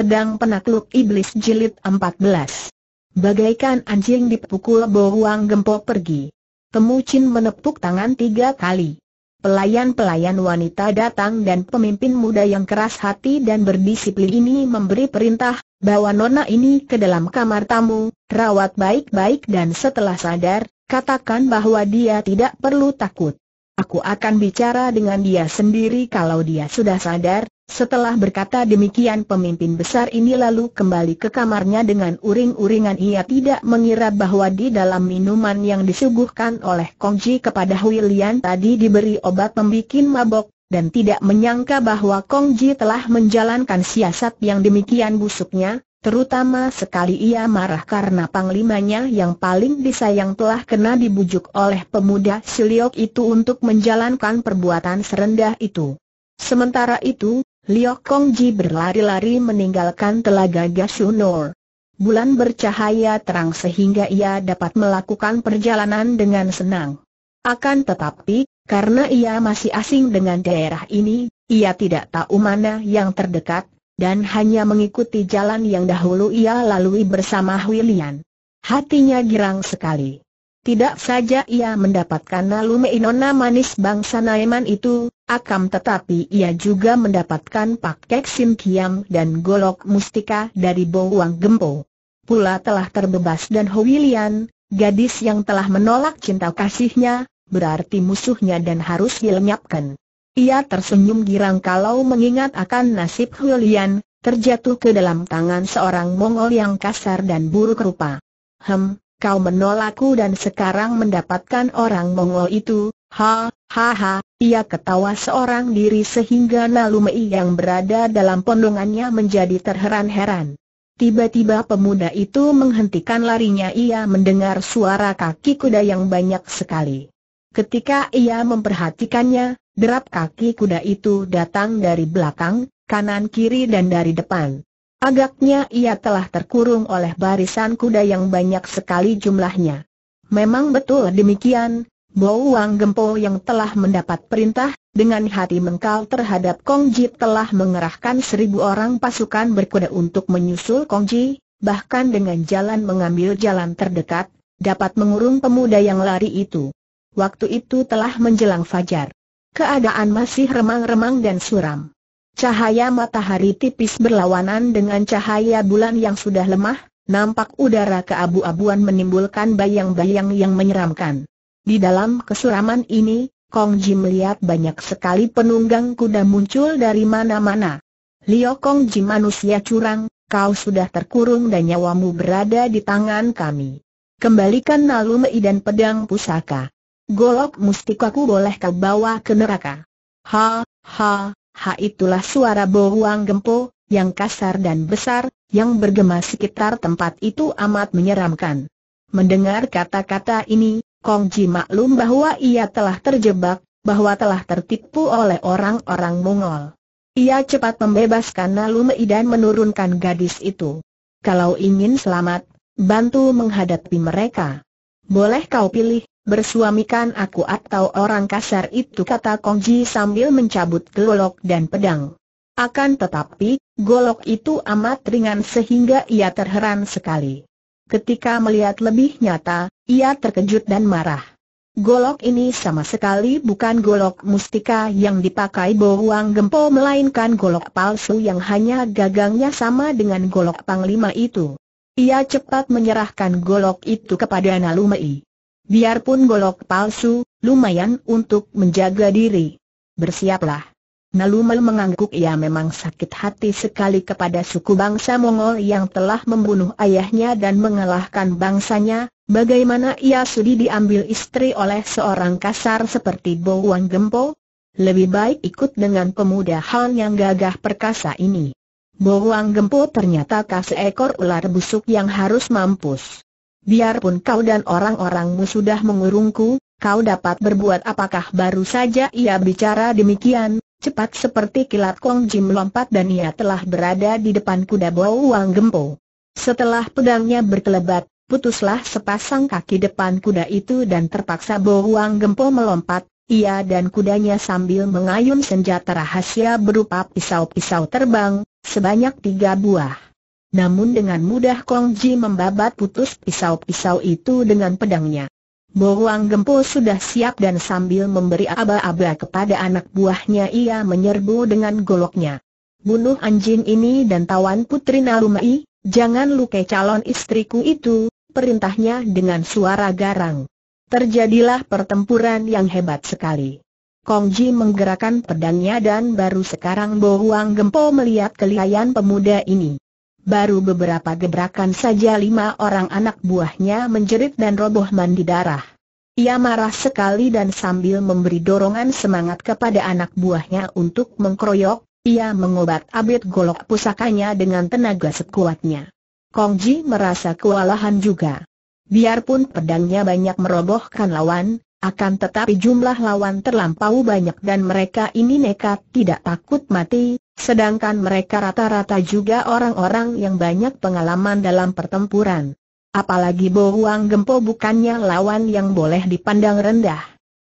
Pedang Penakluk Iblis Jilid 14 Bagaikan anjing dipukul beruang gempok pergi Temu menepuk tangan tiga kali Pelayan-pelayan wanita datang dan pemimpin muda yang keras hati dan berdisiplin ini memberi perintah Bawa nona ini ke dalam kamar tamu, rawat baik-baik dan setelah sadar, katakan bahwa dia tidak perlu takut Aku akan bicara dengan dia sendiri kalau dia sudah sadar, setelah berkata demikian pemimpin besar ini lalu kembali ke kamarnya dengan uring-uringan ia tidak mengira bahwa di dalam minuman yang disuguhkan oleh Kongji kepada Huilian tadi diberi obat pembikin mabok, dan tidak menyangka bahwa Kongji telah menjalankan siasat yang demikian busuknya, terutama sekali ia marah karena panglimanya yang paling disayang telah kena dibujuk oleh pemuda Siliok itu untuk menjalankan perbuatan serendah itu. Sementara itu, Liok Kongji berlari-lari meninggalkan telaga Gashunor. Bulan bercahaya terang sehingga ia dapat melakukan perjalanan dengan senang. Akan tetapi, karena ia masih asing dengan daerah ini, ia tidak tahu mana yang terdekat, dan hanya mengikuti jalan yang dahulu ia lalui bersama Huilian. Hatinya girang sekali. Tidak saja ia mendapatkan nalume inona manis bangsa Naiman itu, akam tetapi ia juga mendapatkan pakek sim kiam dan golok mustika dari Bowang Gempo. Pula telah terbebas dan Howilian, gadis yang telah menolak cinta kasihnya, berarti musuhnya dan harus dilenyapkan. Ia tersenyum girang kalau mengingat akan nasib Howilian, terjatuh ke dalam tangan seorang Mongol yang kasar dan buruk rupa. Hem, kau menolakku dan sekarang mendapatkan orang Mongol itu, ha, ha ha, ia ketawa seorang diri sehingga Nalumei yang berada dalam pondongannya menjadi terheran-heran. Tiba-tiba pemuda itu menghentikan larinya ia mendengar suara kaki kuda yang banyak sekali. Ketika ia memperhatikannya, derap kaki kuda itu datang dari belakang, kanan kiri dan dari depan. Agaknya ia telah terkurung oleh barisan kuda yang banyak sekali jumlahnya. Memang betul demikian, Bowang Wang Gempo yang telah mendapat perintah, dengan hati mengkal terhadap Kong Ji telah mengerahkan seribu orang pasukan berkuda untuk menyusul Kong Ji, bahkan dengan jalan mengambil jalan terdekat, dapat mengurung pemuda yang lari itu. Waktu itu telah menjelang fajar. Keadaan masih remang-remang dan suram. Cahaya matahari tipis berlawanan dengan cahaya bulan yang sudah lemah, nampak udara keabu-abuan menimbulkan bayang-bayang yang menyeramkan. Di dalam kesuraman ini, Kong Ji melihat banyak sekali penunggang kuda muncul dari mana-mana. Lio Kong Ji manusia curang, kau sudah terkurung dan nyawamu berada di tangan kami. Kembalikan Nalumei dan pedang pusaka. Golok mustikaku boleh kau bawa ke neraka. Ha, ha, Ha itulah suara bohuang gempo, yang kasar dan besar, yang bergema sekitar tempat itu amat menyeramkan. Mendengar kata-kata ini, Kong Ji maklum bahwa ia telah terjebak, bahwa telah tertipu oleh orang-orang Mongol. Ia cepat membebaskan Nalumei dan menurunkan gadis itu. Kalau ingin selamat, bantu menghadapi mereka. Boleh kau pilih, Bersuamikan aku atau orang kasar itu kata Kongji sambil mencabut golok dan pedang. Akan tetapi, golok itu amat ringan sehingga ia terheran sekali. Ketika melihat lebih nyata, ia terkejut dan marah. Golok ini sama sekali bukan golok mustika yang dipakai Bohuang Gempo melainkan golok palsu yang hanya gagangnya sama dengan golok panglima itu. Ia cepat menyerahkan golok itu kepada Nalumei. Biarpun golok palsu, lumayan untuk menjaga diri. Bersiaplah. Nalumel mengangguk ia memang sakit hati sekali kepada suku bangsa Mongol yang telah membunuh ayahnya dan mengalahkan bangsanya, bagaimana ia sudi diambil istri oleh seorang kasar seperti Bo Wang Gempo? Lebih baik ikut dengan pemuda Han yang gagah perkasa ini. Bo Wang Gempo ternyata ekor ular busuk yang harus mampus biarpun kau dan orang-orangmu sudah mengurungku, kau dapat berbuat apakah baru saja ia bicara demikian, cepat seperti kilat Kong Jim lompat dan ia telah berada di depan kuda bau Wang Gempo. Setelah pedangnya berkelebat, putuslah sepasang kaki depan kuda itu dan terpaksa bau Wang Gempo melompat, ia dan kudanya sambil mengayun senjata rahasia berupa pisau-pisau terbang, sebanyak tiga buah. Namun dengan mudah Kong Ji membabat putus pisau-pisau itu dengan pedangnya. Wang Gempo sudah siap dan sambil memberi aba-aba kepada anak buahnya ia menyerbu dengan goloknya. Bunuh anjing ini dan tawan putri Narumai, jangan lukai calon istriku itu, perintahnya dengan suara garang. Terjadilah pertempuran yang hebat sekali. Kong Ji menggerakkan pedangnya dan baru sekarang Wang Gempo melihat kelihayan pemuda ini. Baru beberapa gebrakan saja lima orang anak buahnya menjerit dan roboh mandi darah. Ia marah sekali dan sambil memberi dorongan semangat kepada anak buahnya untuk mengkroyok, ia mengobat abit golok pusakanya dengan tenaga sekuatnya. Kongji merasa kewalahan juga. Biarpun pedangnya banyak merobohkan lawan, akan tetapi jumlah lawan terlampau banyak dan mereka ini nekat tidak takut mati, Sedangkan mereka rata-rata juga orang-orang yang banyak pengalaman dalam pertempuran. Apalagi Bo Gempo bukannya lawan yang boleh dipandang rendah.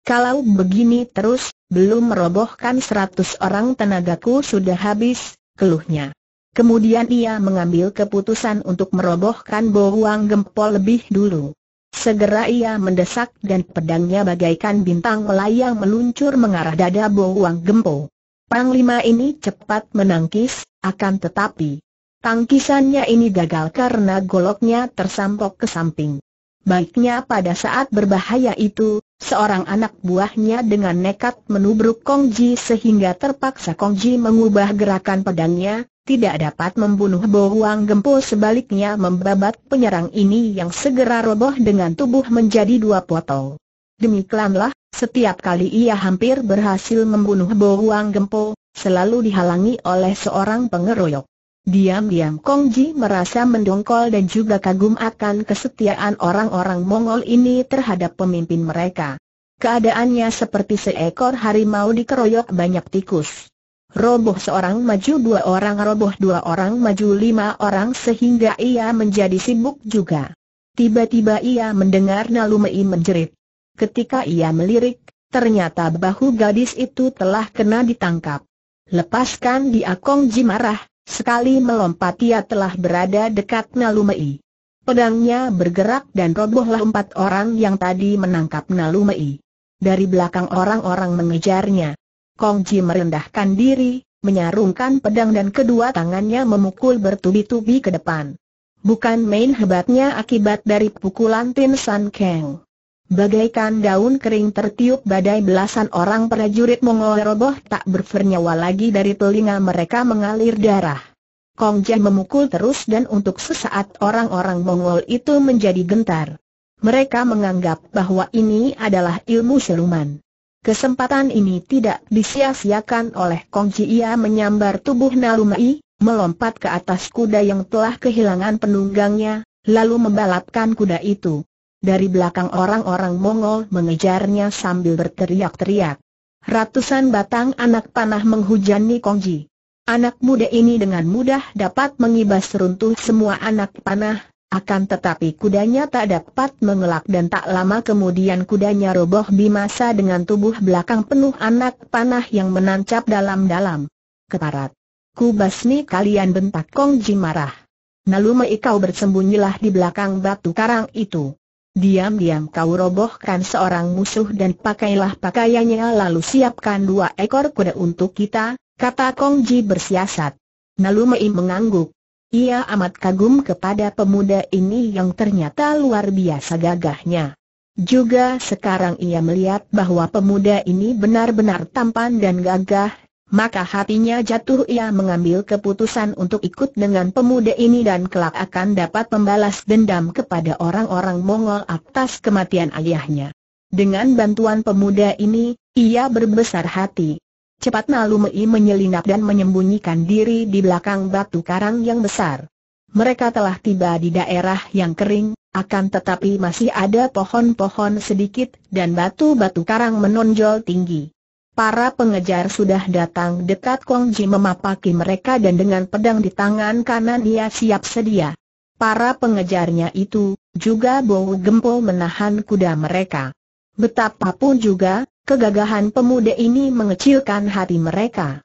Kalau begini terus, belum merobohkan seratus orang tenagaku sudah habis, keluhnya. Kemudian ia mengambil keputusan untuk merobohkan Boruang Gempol lebih dulu. Segera ia mendesak dan pedangnya bagaikan bintang melayang meluncur mengarah dada Boruang Gempo. Panglima ini cepat menangkis, akan tetapi tangkisannya ini gagal karena goloknya tersampok ke samping. Baiknya pada saat berbahaya itu, seorang anak buahnya dengan nekat menubruk Kongji sehingga terpaksa Kongji mengubah gerakan pedangnya, tidak dapat membunuh Bohuang Gempo sebaliknya membabat penyerang ini yang segera roboh dengan tubuh menjadi dua potong. Demikianlah, setiap kali ia hampir berhasil membunuh Bowang Gempo, selalu dihalangi oleh seorang pengeroyok. Diam-diam Kong Ji merasa mendongkol dan juga kagum akan kesetiaan orang-orang Mongol ini terhadap pemimpin mereka. Keadaannya seperti seekor harimau dikeroyok banyak tikus. Roboh seorang maju dua orang roboh dua orang maju lima orang sehingga ia menjadi sibuk juga. Tiba-tiba ia mendengar Nalumei menjerit. Ketika ia melirik, ternyata bahu gadis itu telah kena ditangkap. Lepaskan dia Kong Ji marah, sekali melompat ia telah berada dekat Nalumei. Pedangnya bergerak dan robohlah empat orang yang tadi menangkap Nalumei. Dari belakang orang-orang mengejarnya. Kong Ji merendahkan diri, menyarungkan pedang dan kedua tangannya memukul bertubi-tubi ke depan. Bukan main hebatnya akibat dari pukulan Tin San Kang. Bagaikan daun kering tertiup badai belasan orang prajurit Mongol roboh tak bernyawa lagi dari telinga mereka mengalir darah. Kong Jian memukul terus dan untuk sesaat orang-orang Mongol itu menjadi gentar. Mereka menganggap bahwa ini adalah ilmu seluman. Kesempatan ini tidak disia-siakan oleh Kong Ji Ia menyambar tubuh Nalumai, melompat ke atas kuda yang telah kehilangan penunggangnya, lalu membalapkan kuda itu dari belakang orang-orang Mongol mengejarnya sambil berteriak-teriak. Ratusan batang anak panah menghujani Kongji. Anak muda ini dengan mudah dapat mengibas runtuh semua anak panah, akan tetapi kudanya tak dapat mengelak dan tak lama kemudian kudanya roboh bimasa dengan tubuh belakang penuh anak panah yang menancap dalam-dalam. Keparat. Kubasmi kalian bentak Kongji marah. Nalume ikau bersembunyilah di belakang batu karang itu. Diam-diam kau robohkan seorang musuh dan pakailah pakaiannya lalu siapkan dua ekor kuda untuk kita, kata Kong Ji bersiasat. Nalu mengangguk. Ia amat kagum kepada pemuda ini yang ternyata luar biasa gagahnya. Juga sekarang ia melihat bahwa pemuda ini benar-benar tampan dan gagah, maka hatinya jatuh ia mengambil keputusan untuk ikut dengan pemuda ini dan kelak akan dapat membalas dendam kepada orang-orang Mongol atas kematian ayahnya. Dengan bantuan pemuda ini, ia berbesar hati. Cepat Nalu Mei menyelinap dan menyembunyikan diri di belakang batu karang yang besar. Mereka telah tiba di daerah yang kering, akan tetapi masih ada pohon-pohon sedikit dan batu-batu karang menonjol tinggi. Para pengejar sudah datang dekat Kong Ji memapaki mereka dan dengan pedang di tangan kanan ia siap sedia. Para pengejarnya itu, juga bau gempol menahan kuda mereka. Betapapun juga, kegagahan pemuda ini mengecilkan hati mereka.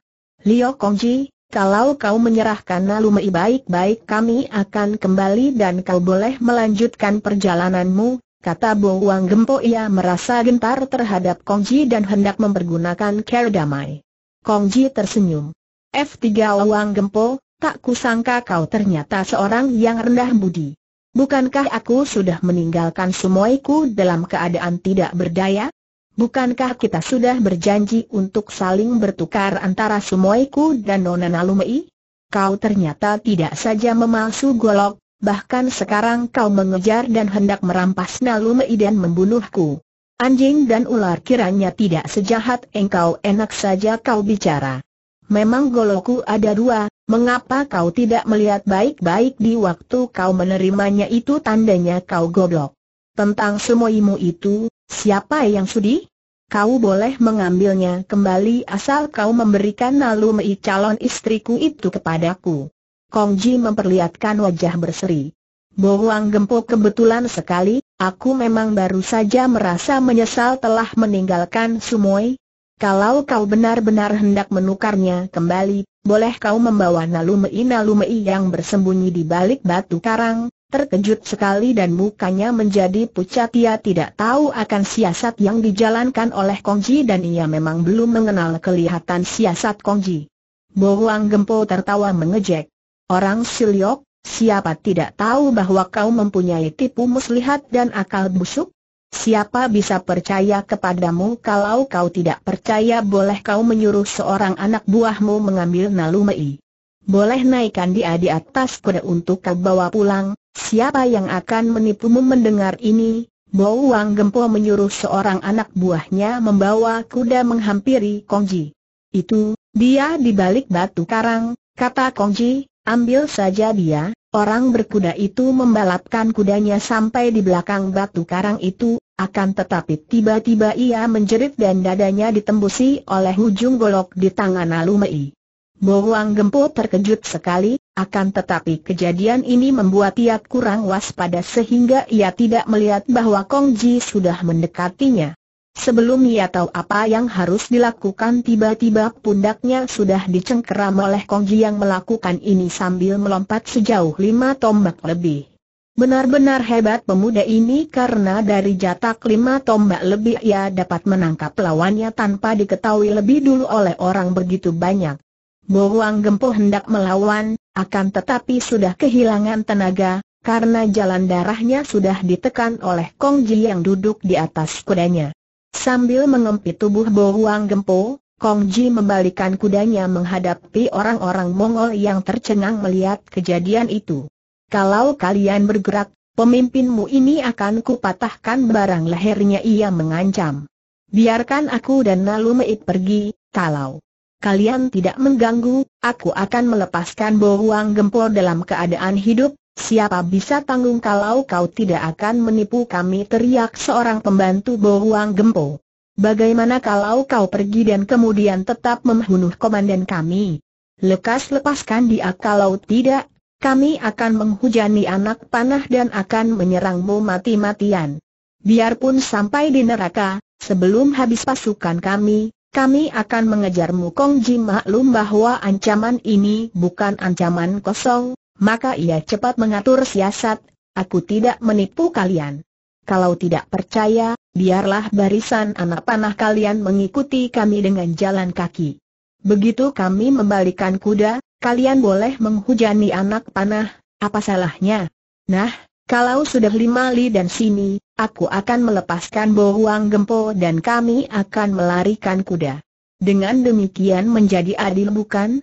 Kong Ji, kalau kau menyerahkan Nalumei baik-baik kami akan kembali dan kau boleh melanjutkan perjalananmu, Kata Bo Wang Gempo ia merasa gentar terhadap Kongji dan hendak mempergunakan care damai. Kongji tersenyum. F3 Wang Gempo, tak kusangka kau ternyata seorang yang rendah budi. Bukankah aku sudah meninggalkan semuaiku dalam keadaan tidak berdaya? Bukankah kita sudah berjanji untuk saling bertukar antara semuaiku dan Nona Nalumei? Kau ternyata tidak saja memalsu golok, bahkan sekarang kau mengejar dan hendak merampas Nalumei dan membunuhku. Anjing dan ular kiranya tidak sejahat engkau enak saja kau bicara. Memang goloku ada dua, mengapa kau tidak melihat baik-baik di waktu kau menerimanya itu tandanya kau goblok. Tentang semua semuimu itu, siapa yang sudi? Kau boleh mengambilnya kembali asal kau memberikan Nalumei calon istriku itu kepadaku. Kong Ji memperlihatkan wajah berseri. Boang gempol kebetulan sekali, aku memang baru saja merasa menyesal telah meninggalkan Sumoi. Kalau kau benar-benar hendak menukarnya kembali, boleh kau membawa nalumei-nalumei yang bersembunyi di balik batu karang, terkejut sekali dan mukanya menjadi pucat ia tidak tahu akan siasat yang dijalankan oleh Kongji dan ia memang belum mengenal kelihatan siasat Kongji. Boang Gempo tertawa mengejek. Orang siliok, siapa tidak tahu bahwa kau mempunyai tipu muslihat dan akal busuk? Siapa bisa percaya kepadamu kalau kau tidak percaya boleh kau menyuruh seorang anak buahmu mengambil nalumei. Boleh naikkan dia di atas kuda untuk kau bawa pulang, siapa yang akan menipumu mendengar ini? Bo Wang Gempo menyuruh seorang anak buahnya membawa kuda menghampiri Kongji. Itu, dia di balik batu karang, kata Kongji, Ambil saja dia, orang berkuda itu membalapkan kudanya sampai di belakang batu karang itu, akan tetapi tiba-tiba ia menjerit dan dadanya ditembusi oleh ujung golok di tangan Alumei. Bohuang Gempo terkejut sekali, akan tetapi kejadian ini membuat ia kurang waspada sehingga ia tidak melihat bahwa Kong Ji sudah mendekatinya. Sebelum ia tahu apa yang harus dilakukan tiba-tiba pundaknya sudah dicengkeram oleh Kongji yang melakukan ini sambil melompat sejauh lima tombak lebih. Benar-benar hebat pemuda ini karena dari jatak lima tombak lebih ia dapat menangkap lawannya tanpa diketahui lebih dulu oleh orang begitu banyak. Bowang Gempo hendak melawan, akan tetapi sudah kehilangan tenaga, karena jalan darahnya sudah ditekan oleh Kong Ji yang duduk di atas kudanya. Sambil mengempit tubuh Bo Huang Gempo, Kong Ji membalikan kudanya menghadapi orang-orang Mongol yang tercengang melihat kejadian itu. Kalau kalian bergerak, pemimpinmu ini akan kupatahkan barang lehernya ia mengancam. Biarkan aku dan Nalu Meit pergi, kalau kalian tidak mengganggu, aku akan melepaskan Bo Huang Gempo dalam keadaan hidup, Siapa bisa tanggung kalau kau tidak akan menipu kami teriak seorang pembantu Bohuang Gempo. Bagaimana kalau kau pergi dan kemudian tetap membunuh komandan kami? Lekas lepaskan dia kalau tidak, kami akan menghujani anak panah dan akan menyerangmu mati-matian. Biarpun sampai di neraka, sebelum habis pasukan kami, kami akan mengejarmu Kong Ji maklum bahwa ancaman ini bukan ancaman kosong, maka ia cepat mengatur siasat, aku tidak menipu kalian. Kalau tidak percaya, biarlah barisan anak panah kalian mengikuti kami dengan jalan kaki. Begitu kami membalikan kuda, kalian boleh menghujani anak panah, apa salahnya? Nah, kalau sudah lima li dan sini, aku akan melepaskan bohuang gempo dan kami akan melarikan kuda. Dengan demikian menjadi adil bukan?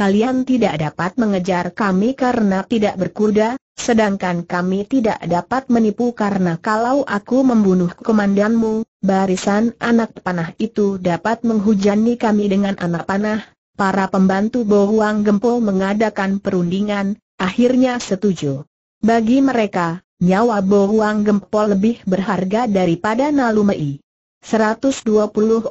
kalian tidak dapat mengejar kami karena tidak berkuda, sedangkan kami tidak dapat menipu karena kalau aku membunuh komandanmu, barisan anak panah itu dapat menghujani kami dengan anak panah. Para pembantu Bohuang Gempol mengadakan perundingan, akhirnya setuju. Bagi mereka, nyawa Bohuang Gempol lebih berharga daripada Nalumei. 120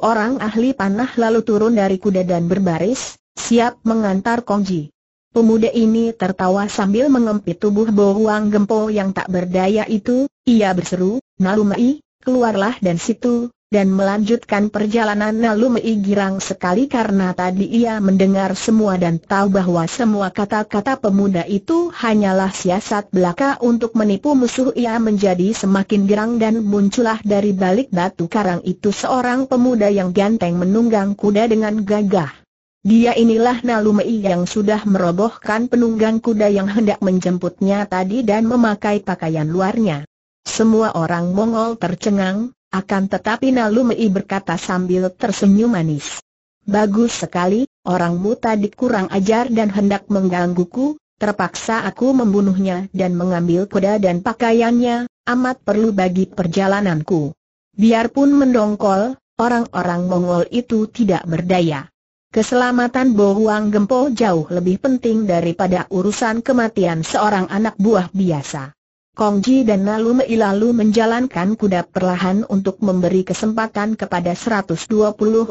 orang ahli panah lalu turun dari kuda dan berbaris, siap mengantar Kongji. Pemuda ini tertawa sambil mengempit tubuh Bohuang Gempo yang tak berdaya itu, ia berseru, Nalumei, keluarlah dan situ, dan melanjutkan perjalanan Nalumei girang sekali karena tadi ia mendengar semua dan tahu bahwa semua kata-kata pemuda itu hanyalah siasat belaka untuk menipu musuh ia menjadi semakin girang dan muncullah dari balik batu karang itu seorang pemuda yang ganteng menunggang kuda dengan gagah. Dia inilah Nalumei yang sudah merobohkan penunggang kuda yang hendak menjemputnya tadi dan memakai pakaian luarnya. Semua orang Mongol tercengang, akan tetapi Nalumei berkata sambil tersenyum manis. Bagus sekali, orangmu tadi kurang ajar dan hendak menggangguku, terpaksa aku membunuhnya dan mengambil kuda dan pakaiannya, amat perlu bagi perjalananku. Biarpun mendongkol, orang-orang Mongol itu tidak berdaya. Keselamatan Bo Huang Gempo jauh lebih penting daripada urusan kematian seorang anak buah biasa. Kong Ji dan Lalu Mei lalu menjalankan kuda perlahan untuk memberi kesempatan kepada 120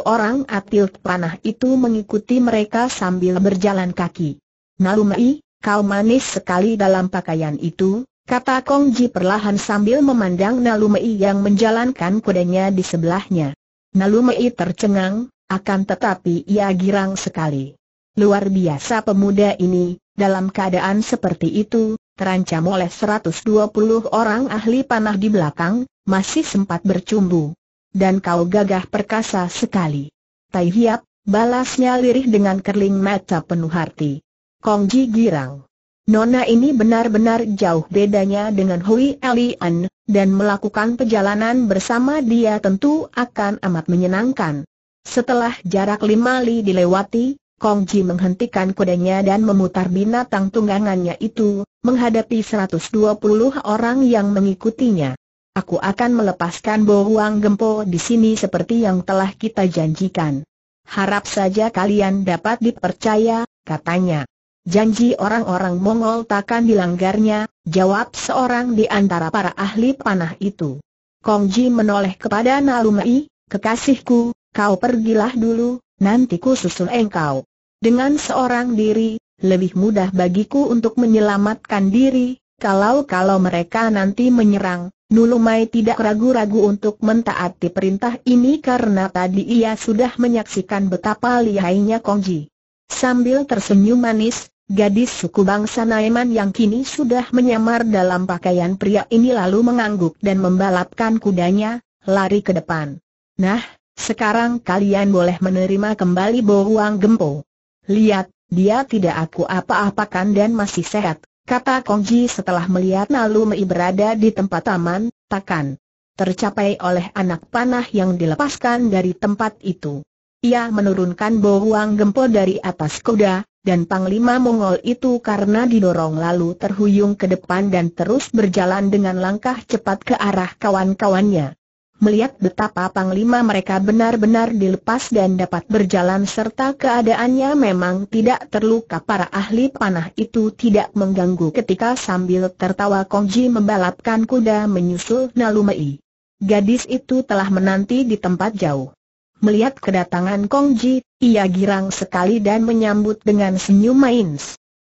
orang atilt panah itu mengikuti mereka sambil berjalan kaki. Lalu Mei, kau manis sekali dalam pakaian itu, kata Kong Ji perlahan sambil memandang Nalu Mei yang menjalankan kudanya di sebelahnya. Nalu Mei tercengang, akan tetapi ia girang sekali. Luar biasa pemuda ini, dalam keadaan seperti itu, terancam oleh 120 orang ahli panah di belakang, masih sempat bercumbu. Dan kau gagah perkasa sekali. Tai Hiap, balasnya lirih dengan kerling mata penuh hati. Kongji girang. Nona ini benar-benar jauh bedanya dengan Hui Elian, dan melakukan perjalanan bersama dia tentu akan amat menyenangkan. Setelah jarak lima li dilewati, Kong Ji menghentikan kudanya dan memutar binatang tunggangannya itu, menghadapi 120 orang yang mengikutinya. Aku akan melepaskan Bohuang Gempo di sini seperti yang telah kita janjikan. Harap saja kalian dapat dipercaya, katanya. Janji orang-orang Mongol takkan dilanggarnya, jawab seorang di antara para ahli panah itu. Kong Ji menoleh kepada Nalumai, kekasihku, kau pergilah dulu, nanti ku susul engkau. Dengan seorang diri, lebih mudah bagiku untuk menyelamatkan diri, kalau-kalau mereka nanti menyerang, Nulumai tidak ragu-ragu untuk mentaati perintah ini karena tadi ia sudah menyaksikan betapa lihainya Kongji. Sambil tersenyum manis, gadis suku bangsa Naiman yang kini sudah menyamar dalam pakaian pria ini lalu mengangguk dan membalapkan kudanya, lari ke depan. Nah, sekarang kalian boleh menerima kembali Bohuang Gempo. Lihat, dia tidak aku apa-apakan dan masih sehat, kata Kongji setelah melihat Nalu Mei berada di tempat aman, takkan tercapai oleh anak panah yang dilepaskan dari tempat itu. Ia menurunkan Bohuang Gempo dari atas kuda, dan Panglima Mongol itu karena didorong lalu terhuyung ke depan dan terus berjalan dengan langkah cepat ke arah kawan-kawannya melihat betapa panglima mereka benar-benar dilepas dan dapat berjalan serta keadaannya memang tidak terluka para ahli panah itu tidak mengganggu ketika sambil tertawa Kongji membalapkan kuda menyusul Nalumei. Gadis itu telah menanti di tempat jauh. Melihat kedatangan Kongji, ia girang sekali dan menyambut dengan senyum main.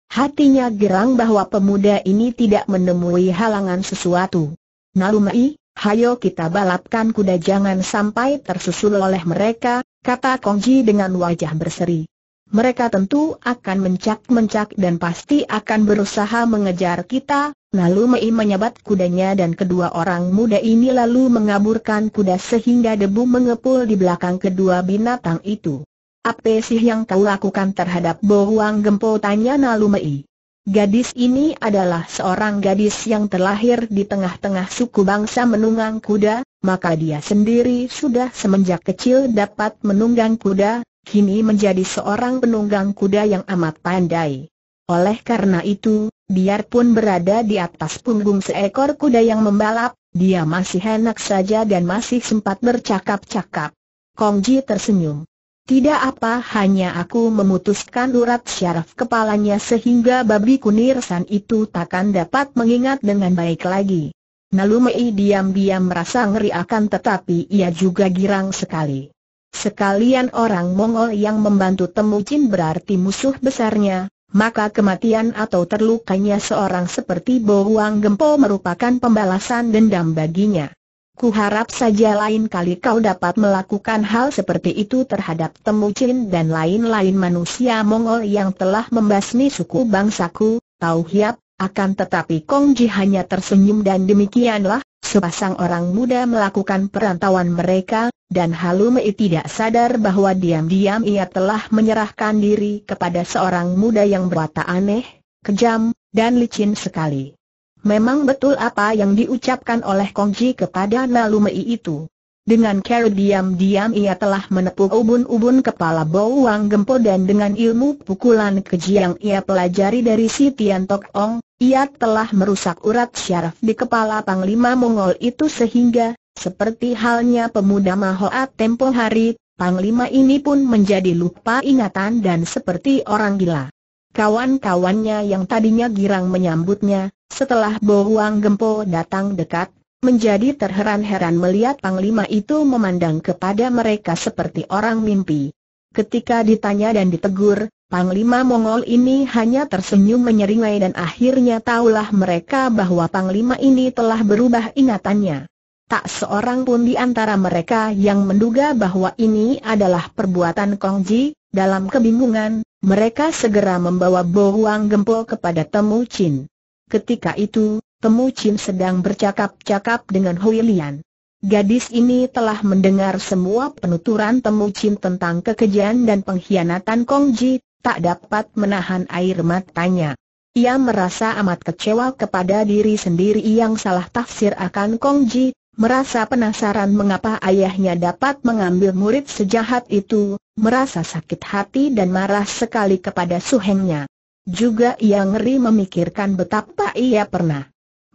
Hatinya girang bahwa pemuda ini tidak menemui halangan sesuatu. Nalumai, Hayo kita balapkan kuda jangan sampai tersusul oleh mereka, kata Kongji dengan wajah berseri. Mereka tentu akan mencak-mencak dan pasti akan berusaha mengejar kita, lalu Mei menyabat kudanya dan kedua orang muda ini lalu mengaburkan kuda sehingga debu mengepul di belakang kedua binatang itu. Apa sih yang kau lakukan terhadap Bohuang Gempo tanya Nalu Mei. Gadis ini adalah seorang gadis yang terlahir di tengah-tengah suku bangsa menunggang kuda, maka dia sendiri sudah semenjak kecil dapat menunggang kuda, kini menjadi seorang penunggang kuda yang amat pandai. Oleh karena itu, biarpun berada di atas punggung seekor kuda yang membalap, dia masih enak saja dan masih sempat bercakap-cakap. Kongji tersenyum. Tidak apa hanya aku memutuskan urat syaraf kepalanya sehingga babi kunirsan itu takkan dapat mengingat dengan baik lagi. Nalumei diam-diam merasa ngeri akan tetapi ia juga girang sekali. Sekalian orang Mongol yang membantu Temucin berarti musuh besarnya, maka kematian atau terlukanya seorang seperti Bo Wang Gempo merupakan pembalasan dendam baginya. Ku harap saja lain kali kau dapat melakukan hal seperti itu terhadap Temujin dan lain-lain manusia Mongol yang telah membasmi suku bangsaku, Tau Hiap, akan tetapi Kong Ji hanya tersenyum dan demikianlah, sepasang orang muda melakukan perantauan mereka, dan Halu Mei tidak sadar bahwa diam-diam ia telah menyerahkan diri kepada seorang muda yang berwatak aneh, kejam, dan licin sekali. Memang betul apa yang diucapkan oleh Kongji kepada Nalumei itu. Dengan cara diam-diam ia telah menepuk ubun-ubun kepala Wang Gempo dan dengan ilmu pukulan keji yang ia pelajari dari si Tian Tok Ong, ia telah merusak urat syaraf di kepala Panglima Mongol itu sehingga, seperti halnya pemuda Mahoa tempo hari, Panglima ini pun menjadi lupa ingatan dan seperti orang gila. Kawan-kawannya yang tadinya girang menyambutnya, setelah Bohuang Gempo datang dekat, menjadi terheran-heran melihat Panglima itu memandang kepada mereka seperti orang mimpi. Ketika ditanya dan ditegur, Panglima Mongol ini hanya tersenyum menyeringai dan akhirnya taulah mereka bahwa Panglima ini telah berubah ingatannya. Tak seorang pun di antara mereka yang menduga bahwa ini adalah perbuatan Kongji, dalam kebingungan, mereka segera membawa Bohuang Gempo kepada Temu Chin. Ketika itu, Temu Chin sedang bercakap-cakap dengan Hui Lian. Gadis ini telah mendengar semua penuturan Temu Chin tentang kekejian dan pengkhianatan Kong Ji, tak dapat menahan air matanya. Ia merasa amat kecewa kepada diri sendiri yang salah tafsir akan Kong Ji, merasa penasaran mengapa ayahnya dapat mengambil murid sejahat itu, merasa sakit hati dan marah sekali kepada suhengnya. Juga ia ngeri memikirkan betapa ia pernah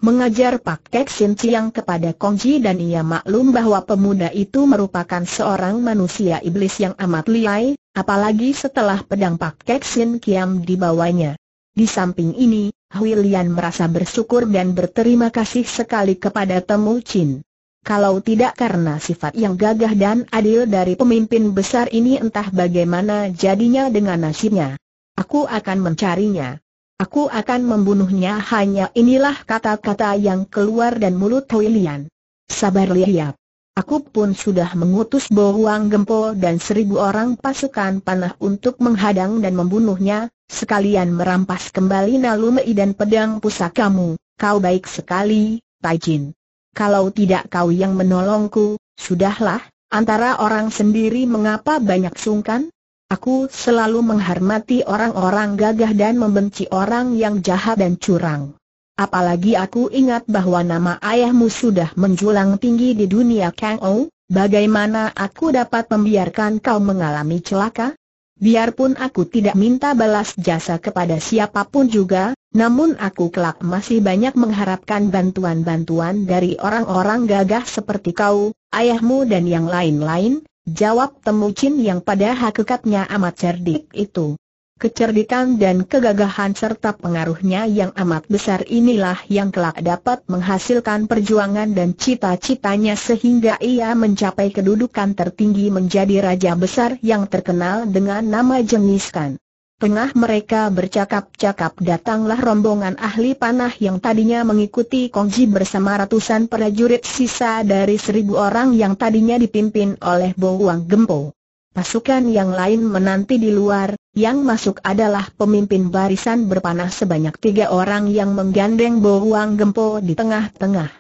mengajar Pak Kek Sin Chiang kepada Kongji dan ia maklum bahwa pemuda itu merupakan seorang manusia iblis yang amat liai, apalagi setelah pedang Pak Kek Sin Kiam dibawanya. Di samping ini, Hui merasa bersyukur dan berterima kasih sekali kepada Temu Chin. Kalau tidak karena sifat yang gagah dan adil dari pemimpin besar ini entah bagaimana jadinya dengan nasibnya. Aku akan mencarinya. Aku akan membunuhnya hanya inilah kata-kata yang keluar dan mulut Toilian. Sabar lihat. Aku pun sudah mengutus Bowang Gempo dan seribu orang pasukan panah untuk menghadang dan membunuhnya, sekalian merampas kembali Nalumei dan pedang pusakamu. Kau baik sekali, Taijin. Kalau tidak kau yang menolongku, sudahlah, antara orang sendiri mengapa banyak sungkan? Aku selalu menghormati orang-orang gagah dan membenci orang yang jahat dan curang. Apalagi aku ingat bahwa nama ayahmu sudah menjulang tinggi di dunia Kang Ou, bagaimana aku dapat membiarkan kau mengalami celaka? Biarpun aku tidak minta balas jasa kepada siapapun juga, namun aku kelak masih banyak mengharapkan bantuan-bantuan dari orang-orang gagah seperti kau, ayahmu dan yang lain-lain, Jawab Temucin yang pada hakikatnya amat cerdik itu. Kecerdikan dan kegagahan serta pengaruhnya yang amat besar inilah yang kelak dapat menghasilkan perjuangan dan cita-citanya sehingga ia mencapai kedudukan tertinggi menjadi raja besar yang terkenal dengan nama Khan. Tengah mereka bercakap-cakap datanglah rombongan ahli panah yang tadinya mengikuti Kongji bersama ratusan prajurit sisa dari seribu orang yang tadinya dipimpin oleh Bowang Gempo. Pasukan yang lain menanti di luar, yang masuk adalah pemimpin barisan berpanah sebanyak tiga orang yang menggandeng Bowang Gempo di tengah-tengah.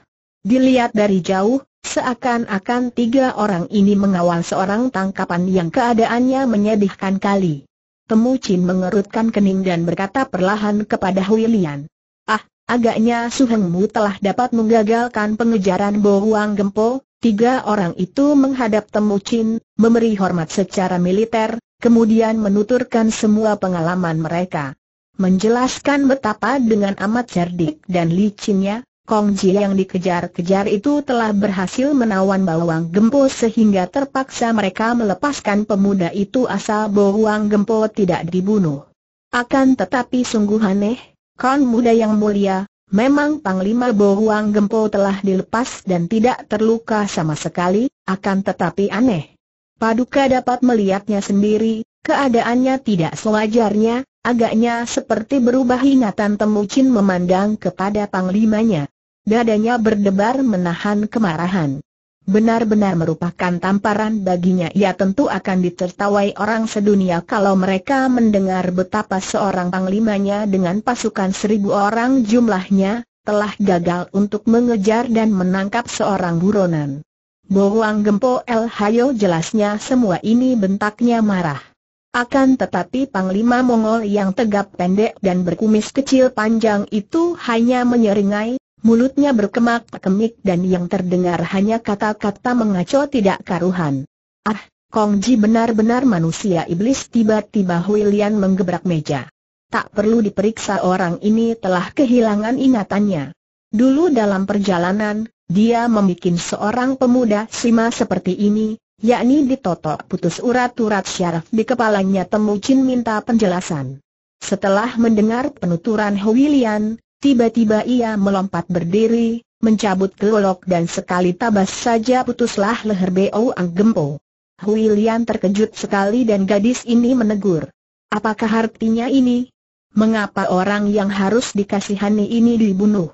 Dilihat dari jauh, seakan-akan tiga orang ini mengawal seorang tangkapan yang keadaannya menyedihkan kali. Temu Chin mengerutkan kening dan berkata perlahan kepada Hui Ah, agaknya Su Hengmu telah dapat menggagalkan pengejaran Bo Huang Gempo, tiga orang itu menghadap Temu Chin, memberi hormat secara militer, kemudian menuturkan semua pengalaman mereka. Menjelaskan betapa dengan amat cerdik dan licinnya, Kong Ji yang dikejar-kejar itu telah berhasil menawan bawang gempo sehingga terpaksa mereka melepaskan pemuda itu asal bawang gempo tidak dibunuh. Akan tetapi sungguh aneh, Kong muda yang mulia, memang Panglima Bawang Gempo telah dilepas dan tidak terluka sama sekali, akan tetapi aneh. Paduka dapat melihatnya sendiri, keadaannya tidak sewajarnya, agaknya seperti berubah ingatan Temucin memandang kepada panglimanya. Dadanya berdebar menahan kemarahan. Benar-benar merupakan tamparan baginya ia tentu akan ditertawai orang sedunia kalau mereka mendengar betapa seorang panglimanya dengan pasukan seribu orang jumlahnya, telah gagal untuk mengejar dan menangkap seorang buronan. Boang Gempo El Hayo jelasnya semua ini bentaknya marah. Akan tetapi Panglima Mongol yang tegap pendek dan berkumis kecil panjang itu hanya menyeringai, Mulutnya berkemak-kemik dan yang terdengar hanya kata-kata mengacau tidak karuhan. Ah, Kong Ji benar-benar manusia iblis tiba-tiba Huilian menggebrak meja. Tak perlu diperiksa orang ini telah kehilangan ingatannya. Dulu dalam perjalanan, dia membuat seorang pemuda sima seperti ini, yakni ditotok putus urat-urat syaraf di kepalanya Temu Jin minta penjelasan. Setelah mendengar penuturan Huilian, Tiba-tiba ia melompat berdiri, mencabut golok dan sekali tabas saja putuslah leher Bo Ang Gempo. Hui terkejut sekali dan gadis ini menegur. Apakah artinya ini? Mengapa orang yang harus dikasihani ini dibunuh?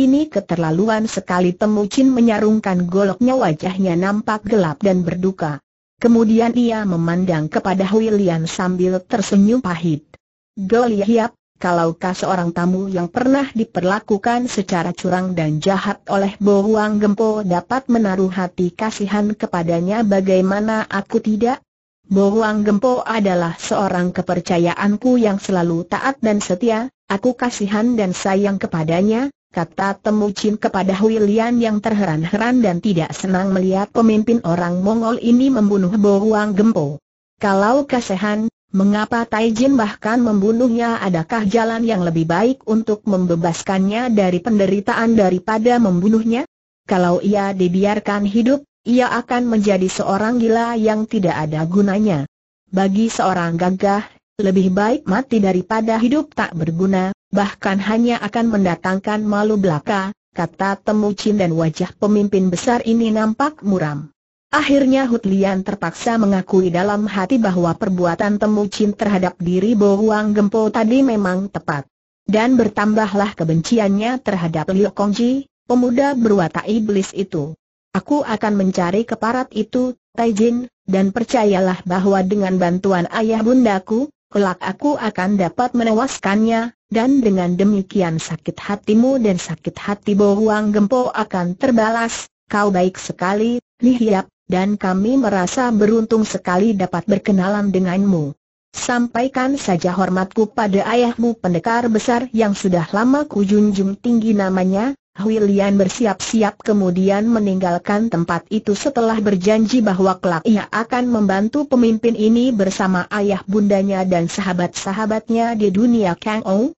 Ini keterlaluan sekali Temu menyarungkan goloknya wajahnya nampak gelap dan berduka. Kemudian ia memandang kepada Hui sambil tersenyum pahit. Goliath, Kalaukah seorang tamu yang pernah diperlakukan secara curang dan jahat oleh Bohuang Gempo dapat menaruh hati kasihan kepadanya bagaimana aku tidak? Bohuang Gempo adalah seorang kepercayaanku yang selalu taat dan setia, aku kasihan dan sayang kepadanya, kata Temu Chin kepada Huilian yang terheran-heran dan tidak senang melihat pemimpin orang Mongol ini membunuh Bohuang Gempo. Kalau kasihan, mengapa Taijin bahkan membunuhnya adakah jalan yang lebih baik untuk membebaskannya dari penderitaan daripada membunuhnya? Kalau ia dibiarkan hidup, ia akan menjadi seorang gila yang tidak ada gunanya. Bagi seorang gagah, lebih baik mati daripada hidup tak berguna, bahkan hanya akan mendatangkan malu belaka, kata Temu Chin dan wajah pemimpin besar ini nampak muram. Akhirnya Hutlian terpaksa mengakui dalam hati bahwa perbuatan Temu Chin terhadap diri Bo Huang Gempo tadi memang tepat. Dan bertambahlah kebenciannya terhadap Liu Kongji, pemuda berwatak iblis itu. Aku akan mencari keparat itu, Taijin, dan percayalah bahwa dengan bantuan ayah bundaku, kelak aku akan dapat menewaskannya, dan dengan demikian sakit hatimu dan sakit hati Bo Huang Gempo akan terbalas, kau baik sekali, Lihiap, dan kami merasa beruntung sekali dapat berkenalan denganmu. Sampaikan saja hormatku pada ayahmu pendekar besar yang sudah lama kujunjung tinggi namanya, Huilian bersiap-siap kemudian meninggalkan tempat itu setelah berjanji bahwa kelak ia akan membantu pemimpin ini bersama ayah bundanya dan sahabat-sahabatnya di dunia Kang Ou.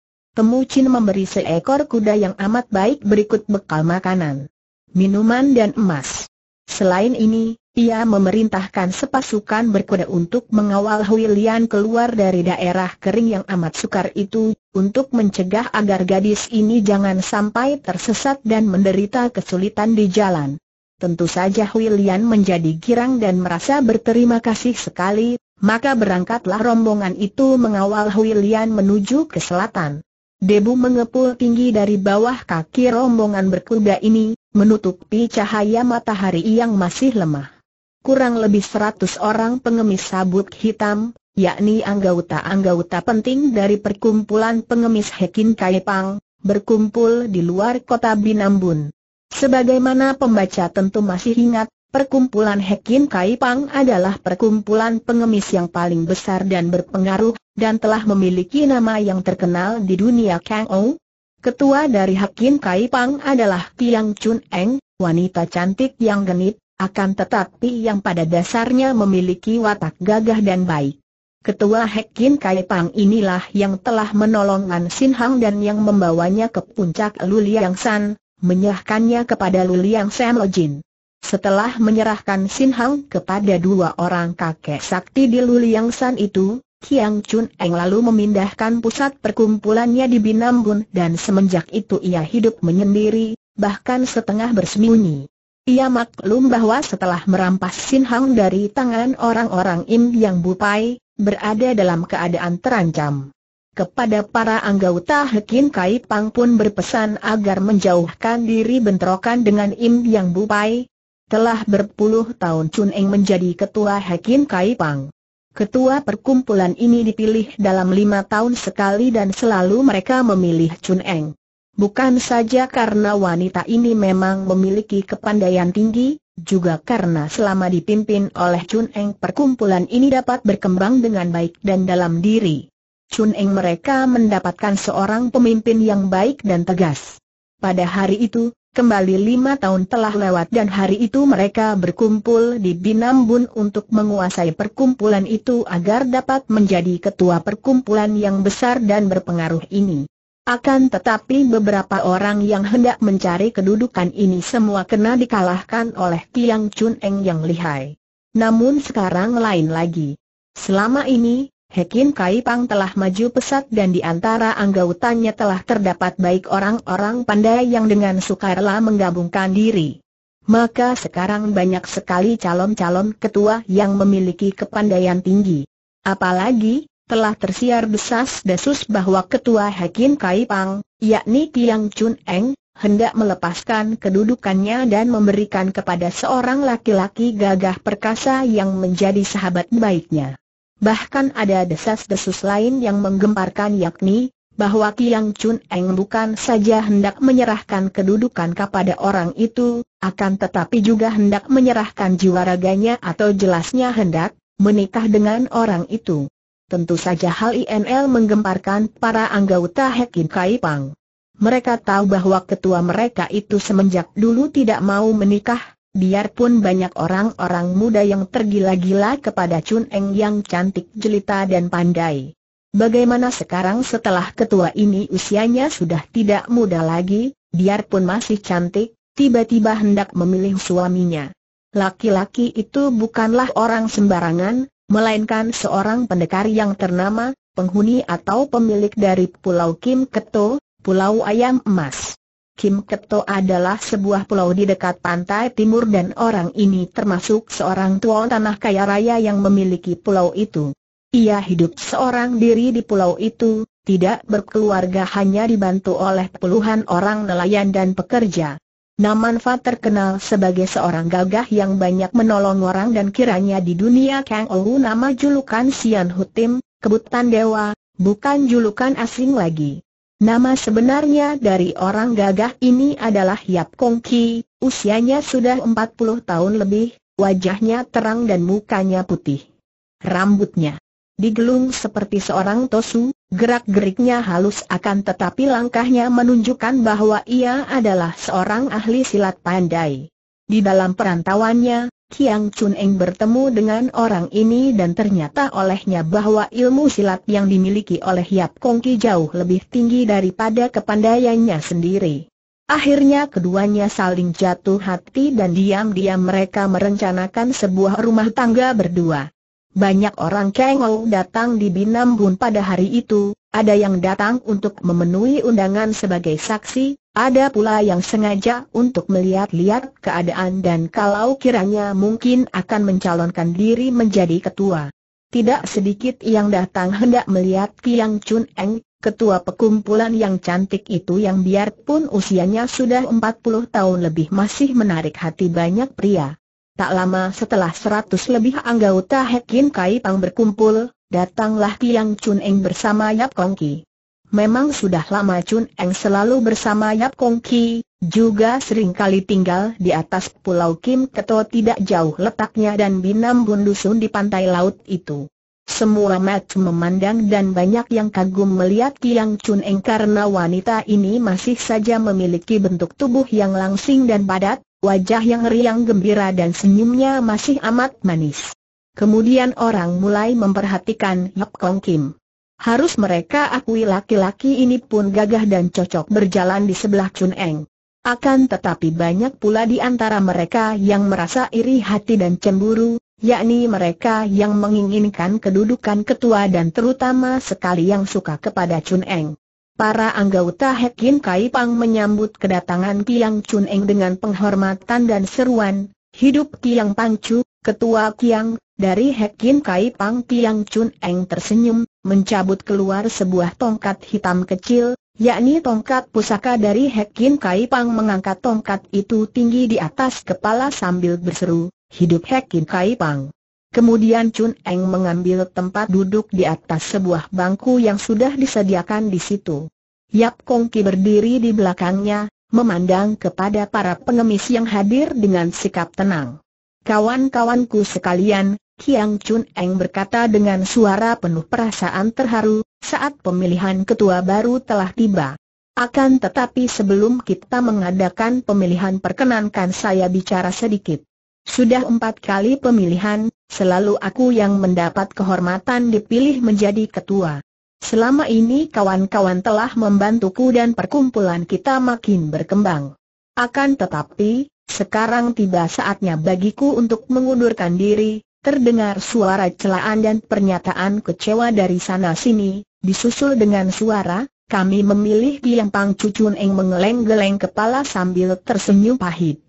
Chin memberi seekor kuda yang amat baik berikut bekal makanan, minuman dan emas. Selain ini, ia memerintahkan sepasukan berkuda untuk mengawal Huilian keluar dari daerah kering yang amat sukar itu, untuk mencegah agar gadis ini jangan sampai tersesat dan menderita kesulitan di jalan. Tentu saja Huilian menjadi girang dan merasa berterima kasih sekali, maka berangkatlah rombongan itu mengawal Huilian menuju ke selatan. Debu mengepul tinggi dari bawah kaki rombongan berkuda ini, menutupi cahaya matahari yang masih lemah kurang lebih seratus orang pengemis sabuk hitam, yakni anggota-anggota penting dari perkumpulan pengemis Hekin Kaipang, berkumpul di luar kota Binambun. Sebagaimana pembaca tentu masih ingat, Perkumpulan Hekin Kaipang adalah perkumpulan pengemis yang paling besar dan berpengaruh, dan telah memiliki nama yang terkenal di dunia Kang Ou. Ketua dari Hekin Kaipang adalah Tiang Chun Eng, wanita cantik yang genit, akan tetapi yang pada dasarnya memiliki watak gagah dan baik. Ketua Hekin Kai Pang inilah yang telah menolong An Sin Hang dan yang membawanya ke puncak Luliang San, menyerahkannya kepada Luliang Sam Jin. Setelah menyerahkan Sin Hang kepada dua orang kakek sakti di Luliang San itu, Kiang Chun Eng lalu memindahkan pusat perkumpulannya di Binambun dan semenjak itu ia hidup menyendiri, bahkan setengah bersembunyi. Ia maklum bahwa setelah merampas Sin Hang dari tangan orang-orang Im yang bupai, berada dalam keadaan terancam. Kepada para anggota Hekin Kai Pang pun berpesan agar menjauhkan diri bentrokan dengan Im yang bupai. Telah berpuluh tahun Chun Eng menjadi ketua Hekin Kai Pang. Ketua perkumpulan ini dipilih dalam lima tahun sekali dan selalu mereka memilih Chun Eng. Bukan saja karena wanita ini memang memiliki kepandaian tinggi, juga karena selama dipimpin oleh Chun Eng perkumpulan ini dapat berkembang dengan baik dan dalam diri. Chun Eng mereka mendapatkan seorang pemimpin yang baik dan tegas. Pada hari itu, kembali lima tahun telah lewat dan hari itu mereka berkumpul di Binambun untuk menguasai perkumpulan itu agar dapat menjadi ketua perkumpulan yang besar dan berpengaruh ini. Akan tetapi beberapa orang yang hendak mencari kedudukan ini semua kena dikalahkan oleh Tiang Chun Eng yang lihai. Namun sekarang lain lagi. Selama ini, Hekin Kai Pang telah maju pesat dan di antara anggotanya telah terdapat baik orang-orang pandai yang dengan sukarela menggabungkan diri. Maka sekarang banyak sekali calon-calon ketua yang memiliki kepandaian tinggi. Apalagi, telah tersiar desas-desus bahwa Ketua Hakim Kai yakni Tiang Chun Eng, hendak melepaskan kedudukannya dan memberikan kepada seorang laki-laki gagah perkasa yang menjadi sahabat baiknya. Bahkan ada desas-desus lain yang menggemparkan yakni, bahwa Tiang Chun Eng bukan saja hendak menyerahkan kedudukan kepada orang itu, akan tetapi juga hendak menyerahkan jiwa raganya atau jelasnya hendak menikah dengan orang itu. Tentu saja hal INL menggemparkan para anggota Hekin Kaipang. Mereka tahu bahwa ketua mereka itu semenjak dulu tidak mau menikah, biarpun banyak orang-orang muda yang tergila-gila kepada Chun Eng yang cantik jelita dan pandai. Bagaimana sekarang setelah ketua ini usianya sudah tidak muda lagi, biarpun masih cantik, tiba-tiba hendak memilih suaminya. Laki-laki itu bukanlah orang sembarangan, melainkan seorang pendekar yang ternama, penghuni atau pemilik dari Pulau Kim Keto, Pulau Ayam Emas. Kim Keto adalah sebuah pulau di dekat pantai timur dan orang ini termasuk seorang tuan tanah kaya raya yang memiliki pulau itu. Ia hidup seorang diri di pulau itu, tidak berkeluarga hanya dibantu oleh puluhan orang nelayan dan pekerja. Naman Fat terkenal sebagai seorang gagah yang banyak menolong orang dan kiranya di dunia Kang Ou nama julukan Sian Hutim, kebutan dewa, bukan julukan asing lagi. Nama sebenarnya dari orang gagah ini adalah Yap Kong Ki, usianya sudah 40 tahun lebih, wajahnya terang dan mukanya putih. Rambutnya digelung seperti seorang tosu, Gerak-geriknya halus akan tetapi langkahnya menunjukkan bahwa ia adalah seorang ahli silat pandai. Di dalam perantauannya, Kiang Chun Eng bertemu dengan orang ini dan ternyata olehnya bahwa ilmu silat yang dimiliki oleh Yap Kong Ki jauh lebih tinggi daripada kepandaiannya sendiri. Akhirnya keduanya saling jatuh hati dan diam-diam mereka merencanakan sebuah rumah tangga berdua. Banyak orang kengol datang di Binambun pada hari itu, ada yang datang untuk memenuhi undangan sebagai saksi, ada pula yang sengaja untuk melihat-lihat keadaan dan kalau kiranya mungkin akan mencalonkan diri menjadi ketua. Tidak sedikit yang datang hendak melihat Kiang Chun Eng, ketua pekumpulan yang cantik itu yang biarpun usianya sudah 40 tahun lebih masih menarik hati banyak pria. Tak lama setelah seratus lebih anggota Hekin Kai Pang berkumpul, datanglah Tiang Chun Eng bersama Yap Kong Ki. Memang sudah lama Chun Eng selalu bersama Yap Kong Ki, juga seringkali tinggal di atas pulau Kim Keto tidak jauh letaknya dan binam Dusun di pantai laut itu. Semua mat memandang dan banyak yang kagum melihat Tiang Chun Eng karena wanita ini masih saja memiliki bentuk tubuh yang langsing dan padat, wajah yang riang gembira dan senyumnya masih amat manis. Kemudian orang mulai memperhatikan Yap Kong Kim. Harus mereka akui laki-laki ini pun gagah dan cocok berjalan di sebelah Chun Eng. Akan tetapi banyak pula di antara mereka yang merasa iri hati dan cemburu, yakni mereka yang menginginkan kedudukan ketua dan terutama sekali yang suka kepada Chun Eng. Para anggota Hekin Kai Pang menyambut kedatangan Kiang Chun Eng dengan penghormatan dan seruan, Hidup Kiang Pang Chu, Ketua Kiang, dari Hekin Kai Pang Kiang Chun Eng tersenyum, mencabut keluar sebuah tongkat hitam kecil, yakni tongkat pusaka dari Hekin Kai Pang mengangkat tongkat itu tinggi di atas kepala sambil berseru, Hidup Hekin Kai Pang. Kemudian Chun Eng mengambil tempat duduk di atas sebuah bangku yang sudah disediakan di situ. Yap Kong Ki berdiri di belakangnya, memandang kepada para pengemis yang hadir dengan sikap tenang. Kawan-kawanku sekalian, Kiang Chun Eng berkata dengan suara penuh perasaan terharu, saat pemilihan ketua baru telah tiba. Akan tetapi sebelum kita mengadakan pemilihan perkenankan saya bicara sedikit. Sudah empat kali pemilihan, Selalu aku yang mendapat kehormatan dipilih menjadi ketua. Selama ini kawan-kawan telah membantuku dan perkumpulan kita makin berkembang. Akan tetapi, sekarang tiba saatnya bagiku untuk mengundurkan diri, terdengar suara celaan dan pernyataan kecewa dari sana-sini, disusul dengan suara, kami memilih Giang Pang Cucun Eng menggeleng-geleng kepala sambil tersenyum pahit.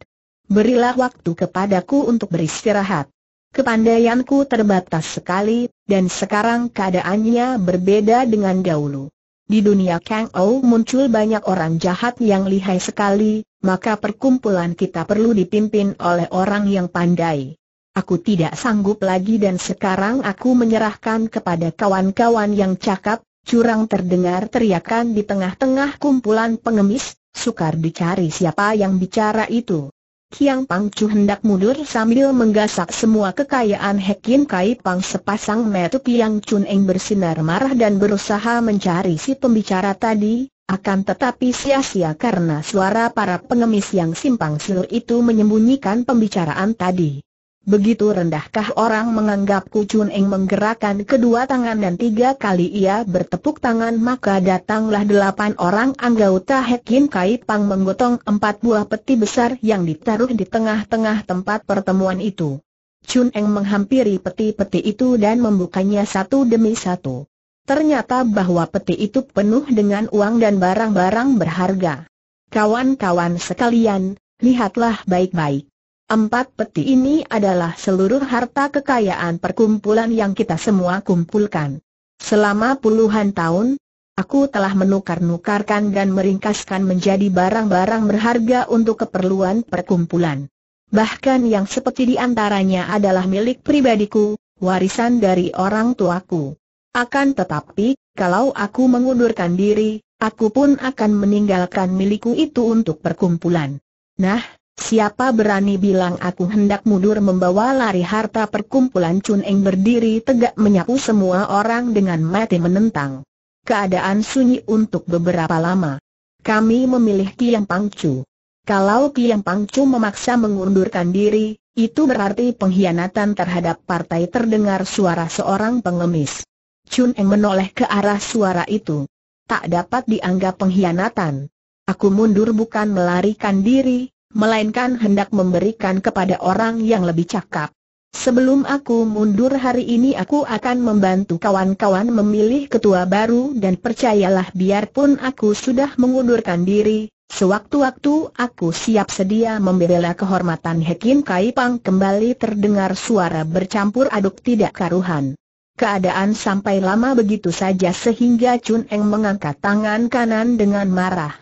Berilah waktu kepadaku untuk beristirahat. Kepandaianku terbatas sekali, dan sekarang keadaannya berbeda dengan dahulu. Di dunia Kang Ou muncul banyak orang jahat yang lihai sekali, maka perkumpulan kita perlu dipimpin oleh orang yang pandai. Aku tidak sanggup lagi dan sekarang aku menyerahkan kepada kawan-kawan yang cakap, curang terdengar teriakan di tengah-tengah kumpulan pengemis, sukar dicari siapa yang bicara itu. Kiang Pangcu hendak mundur sambil menggasak semua kekayaan Hekin Kai Pang sepasang metu Kiang Chun Eng bersinar marah dan berusaha mencari si pembicara tadi, akan tetapi sia-sia karena suara para pengemis yang simpang siur itu menyembunyikan pembicaraan tadi. Begitu rendahkah orang menganggapku Chun Eng menggerakkan kedua tangan dan tiga kali ia bertepuk tangan maka datanglah delapan orang anggota Hekin Kai Pang menggotong empat buah peti besar yang ditaruh di tengah-tengah tempat pertemuan itu. Chun Eng menghampiri peti-peti itu dan membukanya satu demi satu. Ternyata bahwa peti itu penuh dengan uang dan barang-barang berharga. Kawan-kawan sekalian, lihatlah baik-baik. Empat peti ini adalah seluruh harta kekayaan perkumpulan yang kita semua kumpulkan. Selama puluhan tahun, aku telah menukar-nukarkan dan meringkaskan menjadi barang-barang berharga untuk keperluan perkumpulan. Bahkan yang seperti di antaranya adalah milik pribadiku, warisan dari orang tuaku. Akan tetapi, kalau aku mengundurkan diri, aku pun akan meninggalkan milikku itu untuk perkumpulan. Nah, Siapa berani bilang aku hendak mundur membawa lari harta perkumpulan Chun Eng berdiri tegak menyapu semua orang dengan mati menentang. Keadaan sunyi untuk beberapa lama. Kami memilih Kiang Pangcu. Kalau Kiang Pangcu memaksa mengundurkan diri, itu berarti pengkhianatan terhadap partai terdengar suara seorang pengemis. Chun Eng menoleh ke arah suara itu. Tak dapat dianggap pengkhianatan. Aku mundur bukan melarikan diri, melainkan hendak memberikan kepada orang yang lebih cakap. Sebelum aku mundur hari ini aku akan membantu kawan-kawan memilih ketua baru dan percayalah biarpun aku sudah mengundurkan diri, sewaktu-waktu aku siap sedia membela kehormatan Hekin Kai Pang kembali terdengar suara bercampur aduk tidak karuhan. Keadaan sampai lama begitu saja sehingga Chun Eng mengangkat tangan kanan dengan marah.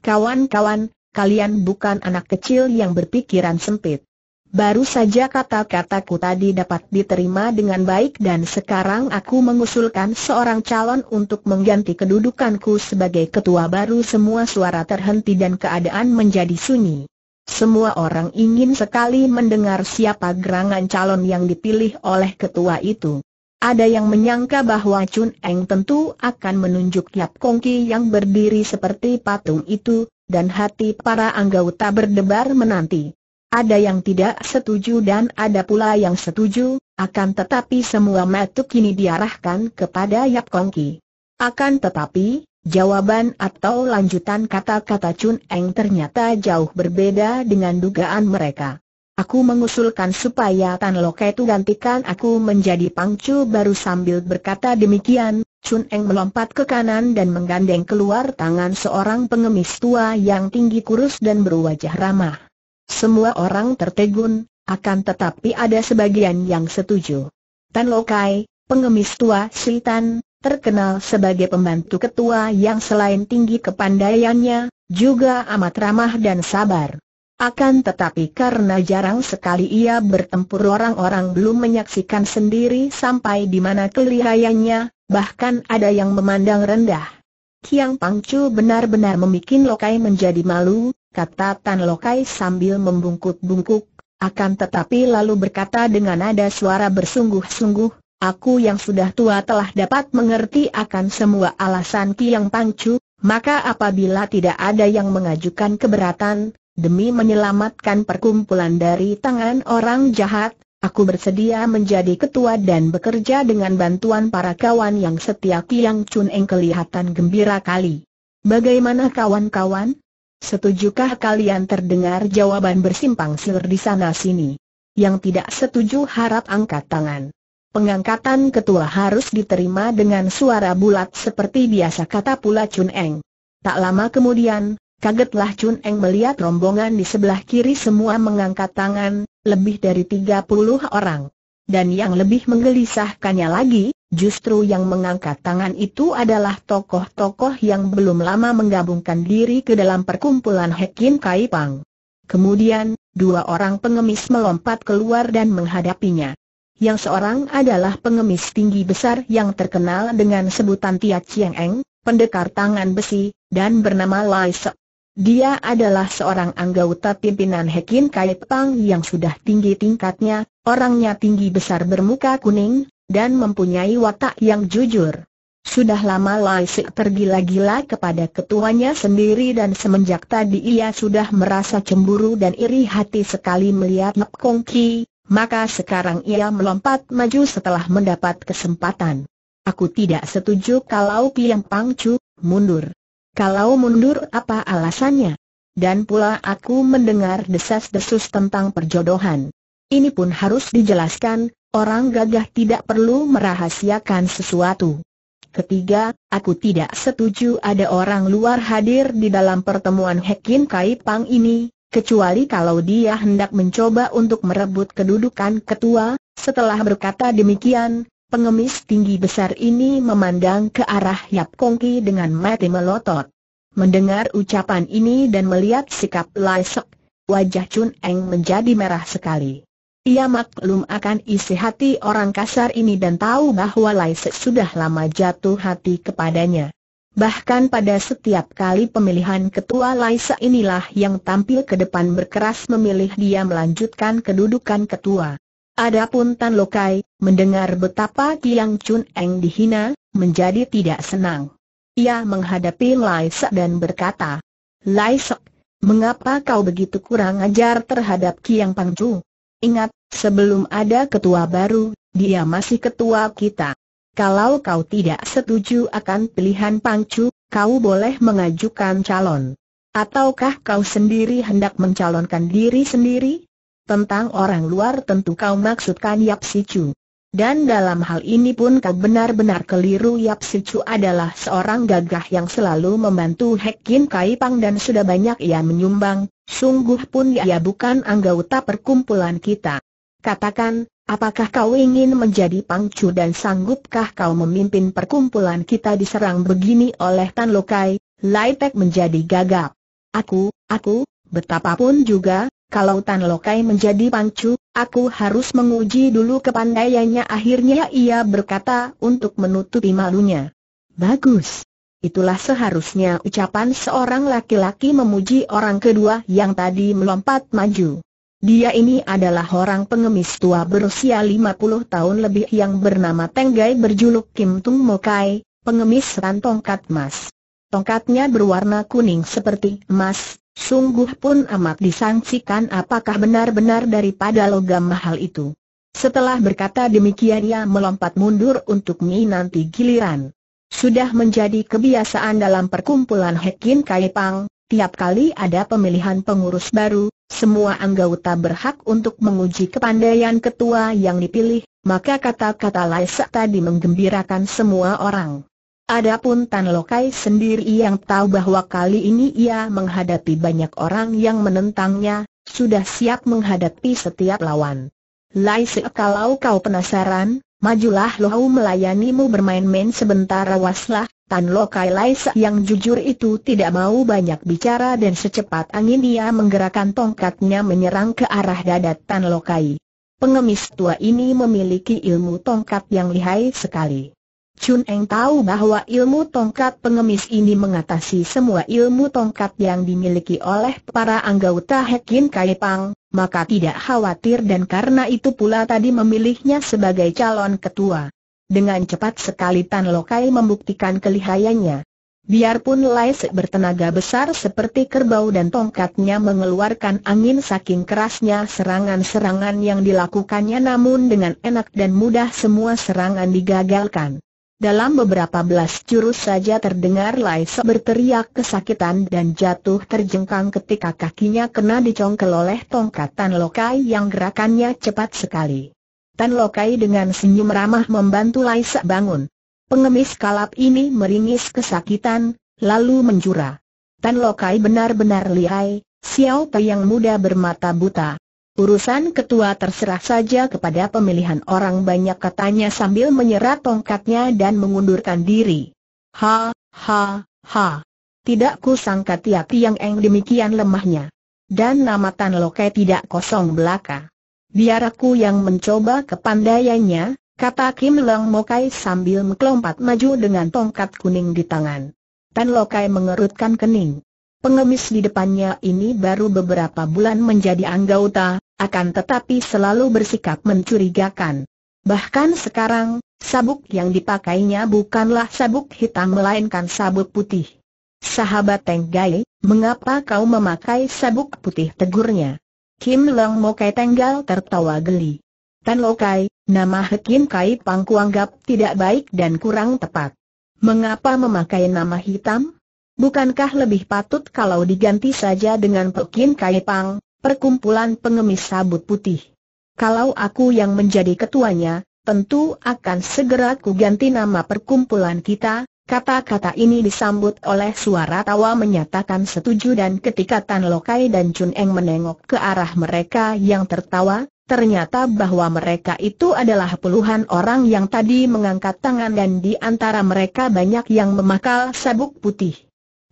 Kawan-kawan, kalian bukan anak kecil yang berpikiran sempit. Baru saja kata-kataku tadi dapat diterima dengan baik dan sekarang aku mengusulkan seorang calon untuk mengganti kedudukanku sebagai ketua baru semua suara terhenti dan keadaan menjadi sunyi. Semua orang ingin sekali mendengar siapa gerangan calon yang dipilih oleh ketua itu. Ada yang menyangka bahwa Chun Eng tentu akan menunjuk Yap Kongki yang berdiri seperti patung itu, dan hati para anggota berdebar menanti. Ada yang tidak setuju dan ada pula yang setuju, akan tetapi semua metu kini diarahkan kepada Yap Kong Ki. Akan tetapi, jawaban atau lanjutan kata-kata Chun Eng ternyata jauh berbeda dengan dugaan mereka. Aku mengusulkan supaya Tan Loke itu gantikan aku menjadi pangcu baru sambil berkata demikian, Chun Eng melompat ke kanan dan menggandeng keluar tangan seorang pengemis tua yang tinggi kurus dan berwajah ramah. Semua orang tertegun, akan tetapi ada sebagian yang setuju. Tan Lokai, pengemis tua sultan, terkenal sebagai pembantu ketua yang selain tinggi kepandaiannya, juga amat ramah dan sabar. Akan tetapi karena jarang sekali ia bertempur orang-orang belum menyaksikan sendiri sampai di mana kelihayanya, bahkan ada yang memandang rendah. Kiang Pangcu benar-benar membuat Lokai menjadi malu, kata Tan Lokai sambil membungkuk-bungkuk, akan tetapi lalu berkata dengan nada suara bersungguh-sungguh, aku yang sudah tua telah dapat mengerti akan semua alasan Kiang Pangcu, maka apabila tidak ada yang mengajukan keberatan, demi menyelamatkan perkumpulan dari tangan orang jahat, Aku bersedia menjadi ketua dan bekerja dengan bantuan para kawan yang setia Kiang Chun Eng kelihatan gembira kali. Bagaimana kawan-kawan? Setujukah kalian terdengar jawaban bersimpang siur di sana-sini? Yang tidak setuju harap angkat tangan. Pengangkatan ketua harus diterima dengan suara bulat seperti biasa kata pula Chun Eng. Tak lama kemudian, kagetlah Chun Eng melihat rombongan di sebelah kiri semua mengangkat tangan, lebih dari 30 orang. Dan yang lebih menggelisahkannya lagi, justru yang mengangkat tangan itu adalah tokoh-tokoh yang belum lama menggabungkan diri ke dalam perkumpulan Hekin Kai Pang. Kemudian, dua orang pengemis melompat keluar dan menghadapinya. Yang seorang adalah pengemis tinggi besar yang terkenal dengan sebutan Tia Chiang Eng, pendekar tangan besi, dan bernama Lai Sek. Dia adalah seorang anggota pimpinan Hekin Kaipang yang sudah tinggi tingkatnya, orangnya tinggi besar bermuka kuning, dan mempunyai watak yang jujur. Sudah lama Lai Sik tergila-gila kepada ketuanya sendiri dan semenjak tadi ia sudah merasa cemburu dan iri hati sekali melihat Nek Kong Ki, maka sekarang ia melompat maju setelah mendapat kesempatan. Aku tidak setuju kalau Piang Chu mundur. Kalau mundur apa alasannya? Dan pula aku mendengar desas-desus tentang perjodohan. Ini pun harus dijelaskan, orang gagah tidak perlu merahasiakan sesuatu. Ketiga, aku tidak setuju ada orang luar hadir di dalam pertemuan Hekin Kai Pang ini, kecuali kalau dia hendak mencoba untuk merebut kedudukan ketua, setelah berkata demikian, Pengemis tinggi besar ini memandang ke arah Yap Kongki dengan mati melotot. Mendengar ucapan ini dan melihat sikap Lai Sek, wajah Chun Eng menjadi merah sekali. Ia maklum akan isi hati orang kasar ini dan tahu bahwa Lai Sek sudah lama jatuh hati kepadanya. Bahkan pada setiap kali pemilihan ketua Laisa inilah yang tampil ke depan berkeras memilih dia melanjutkan kedudukan ketua. Adapun Tan Lokai, mendengar betapa Kiang Chun Eng dihina, menjadi tidak senang. Ia menghadapi Lai Sek dan berkata, Lai Sek, mengapa kau begitu kurang ajar terhadap Kiang Pang Chu? Ingat, sebelum ada ketua baru, dia masih ketua kita. Kalau kau tidak setuju akan pilihan Pang Chu, kau boleh mengajukan calon. Ataukah kau sendiri hendak mencalonkan diri sendiri? Tentang orang luar tentu kau maksudkan Yap Si Chu. Dan dalam hal ini pun kau benar-benar keliru Yap Si Chu adalah seorang gagah yang selalu membantu Kai Pang dan sudah banyak ia menyumbang, sungguh pun ia bukan anggota perkumpulan kita. Katakan, apakah kau ingin menjadi Pang Chu dan sanggupkah kau memimpin perkumpulan kita diserang begini oleh Tan Lokai? Tek menjadi gagap. Aku, aku, betapapun juga, kalau Tan Lokai menjadi pangcu, aku harus menguji dulu kepandaiannya akhirnya ia berkata untuk menutupi malunya. Bagus. Itulah seharusnya ucapan seorang laki-laki memuji orang kedua yang tadi melompat maju. Dia ini adalah orang pengemis tua berusia 50 tahun lebih yang bernama Tenggai berjuluk Kim Tung Mokai, pengemis rantongkat emas. Tongkatnya berwarna kuning seperti emas, Sungguh pun amat disangsikan apakah benar-benar daripada logam mahal itu. Setelah berkata demikian ia melompat mundur untuk menanti giliran. Sudah menjadi kebiasaan dalam perkumpulan Hekin Kaipang, tiap kali ada pemilihan pengurus baru, semua anggota berhak untuk menguji kepandaian ketua yang dipilih, maka kata-kata Laisa tadi menggembirakan semua orang. Adapun Tan Lokai sendiri yang tahu bahwa kali ini ia menghadapi banyak orang yang menentangnya, sudah siap menghadapi setiap lawan. Lai Se kalau kau penasaran, majulah Lohau melayanimu bermain-main sebentar awaslah, Tan Lokai Lai Se yang jujur itu tidak mau banyak bicara dan secepat angin ia menggerakkan tongkatnya menyerang ke arah dada Tan Lokai. Pengemis tua ini memiliki ilmu tongkat yang lihai sekali. Chun Eng tahu bahwa ilmu tongkat pengemis ini mengatasi semua ilmu tongkat yang dimiliki oleh para anggota Hekin Kaipang, maka tidak khawatir dan karena itu pula tadi memilihnya sebagai calon ketua. Dengan cepat sekali Tan Lokai membuktikan kelihayannya. Biarpun Lai Sek bertenaga besar seperti kerbau dan tongkatnya mengeluarkan angin saking kerasnya serangan-serangan yang dilakukannya namun dengan enak dan mudah semua serangan digagalkan. Dalam beberapa belas jurus saja terdengar Laisa berteriak kesakitan dan jatuh terjengkang ketika kakinya kena dicongkel oleh tongkat Tan Lokai yang gerakannya cepat sekali. Tan Lokai dengan senyum ramah membantu Laisa bangun. Pengemis kalap ini meringis kesakitan, lalu menjura. Tan Lokai benar-benar lihai, Xiao Pei yang muda bermata buta. Urusan ketua terserah saja kepada pemilihan orang banyak katanya sambil menyerah tongkatnya dan mengundurkan diri. Ha, ha, ha. Tidak kusangka tiap Tiang Eng demikian lemahnya. Dan nama Tan Lokai tidak kosong belaka. Biar aku yang mencoba kepandaiannya, kata Kim Leng Mokai sambil melompat maju dengan tongkat kuning di tangan. Tan Lokai mengerutkan kening. Pengemis di depannya ini baru beberapa bulan menjadi anggota, akan tetapi selalu bersikap mencurigakan. Bahkan sekarang, sabuk yang dipakainya bukanlah sabuk hitam melainkan sabuk putih. Sahabat Tenggai, mengapa kau memakai sabuk putih tegurnya? Kim Leng Mokai Tenggal tertawa geli. Tan Lokai, nama Hekin Kai Pang kuanggap tidak baik dan kurang tepat. Mengapa memakai nama hitam? Bukankah lebih patut kalau diganti saja dengan Pekin Kai Pang, perkumpulan pengemis sabut putih. Kalau aku yang menjadi ketuanya, tentu akan segera ku ganti nama perkumpulan kita, Kata-kata ini disambut oleh suara tawa menyatakan setuju dan ketika Tan Lokai dan Chun Eng menengok ke arah mereka yang tertawa, ternyata bahwa mereka itu adalah puluhan orang yang tadi mengangkat tangan dan di antara mereka banyak yang memakal sabuk putih.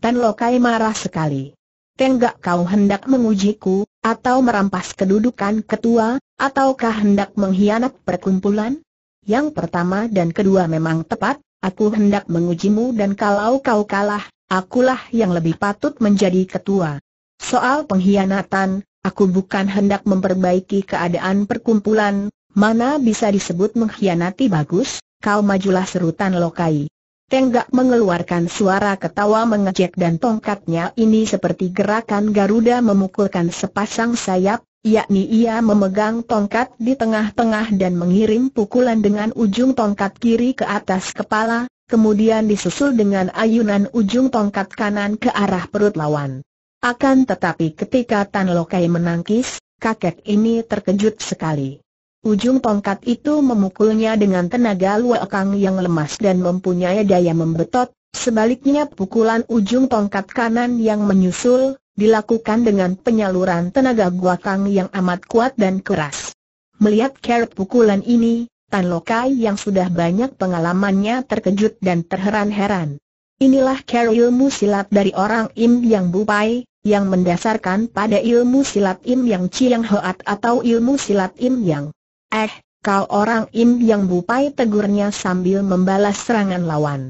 Tan Lokai marah sekali. Tenggak kau hendak mengujiku, atau merampas kedudukan ketua, ataukah hendak mengkhianat perkumpulan? Yang pertama dan kedua memang tepat, aku hendak mengujimu dan kalau kau kalah, akulah yang lebih patut menjadi ketua. Soal pengkhianatan, aku bukan hendak memperbaiki keadaan perkumpulan, mana bisa disebut mengkhianati bagus, kau majulah serutan Lokai. Tenggak mengeluarkan suara ketawa mengejek dan tongkatnya ini seperti gerakan Garuda memukulkan sepasang sayap, yakni ia memegang tongkat di tengah-tengah dan mengirim pukulan dengan ujung tongkat kiri ke atas kepala, kemudian disusul dengan ayunan ujung tongkat kanan ke arah perut lawan. Akan tetapi ketika Tan Lokai menangkis, kakek ini terkejut sekali. Ujung tongkat itu memukulnya dengan tenaga kang yang lemas dan mempunyai daya membetot, sebaliknya pukulan ujung tongkat kanan yang menyusul, dilakukan dengan penyaluran tenaga guakang yang amat kuat dan keras. Melihat kerep pukulan ini, Tan Lokai yang sudah banyak pengalamannya terkejut dan terheran-heran. Inilah care ilmu silat dari orang Im Yang Bupai, yang mendasarkan pada ilmu silat Im Yang Chiang Hoat atau ilmu silat Im Yang. Eh, kau orang Im yang bupai tegurnya sambil membalas serangan lawan.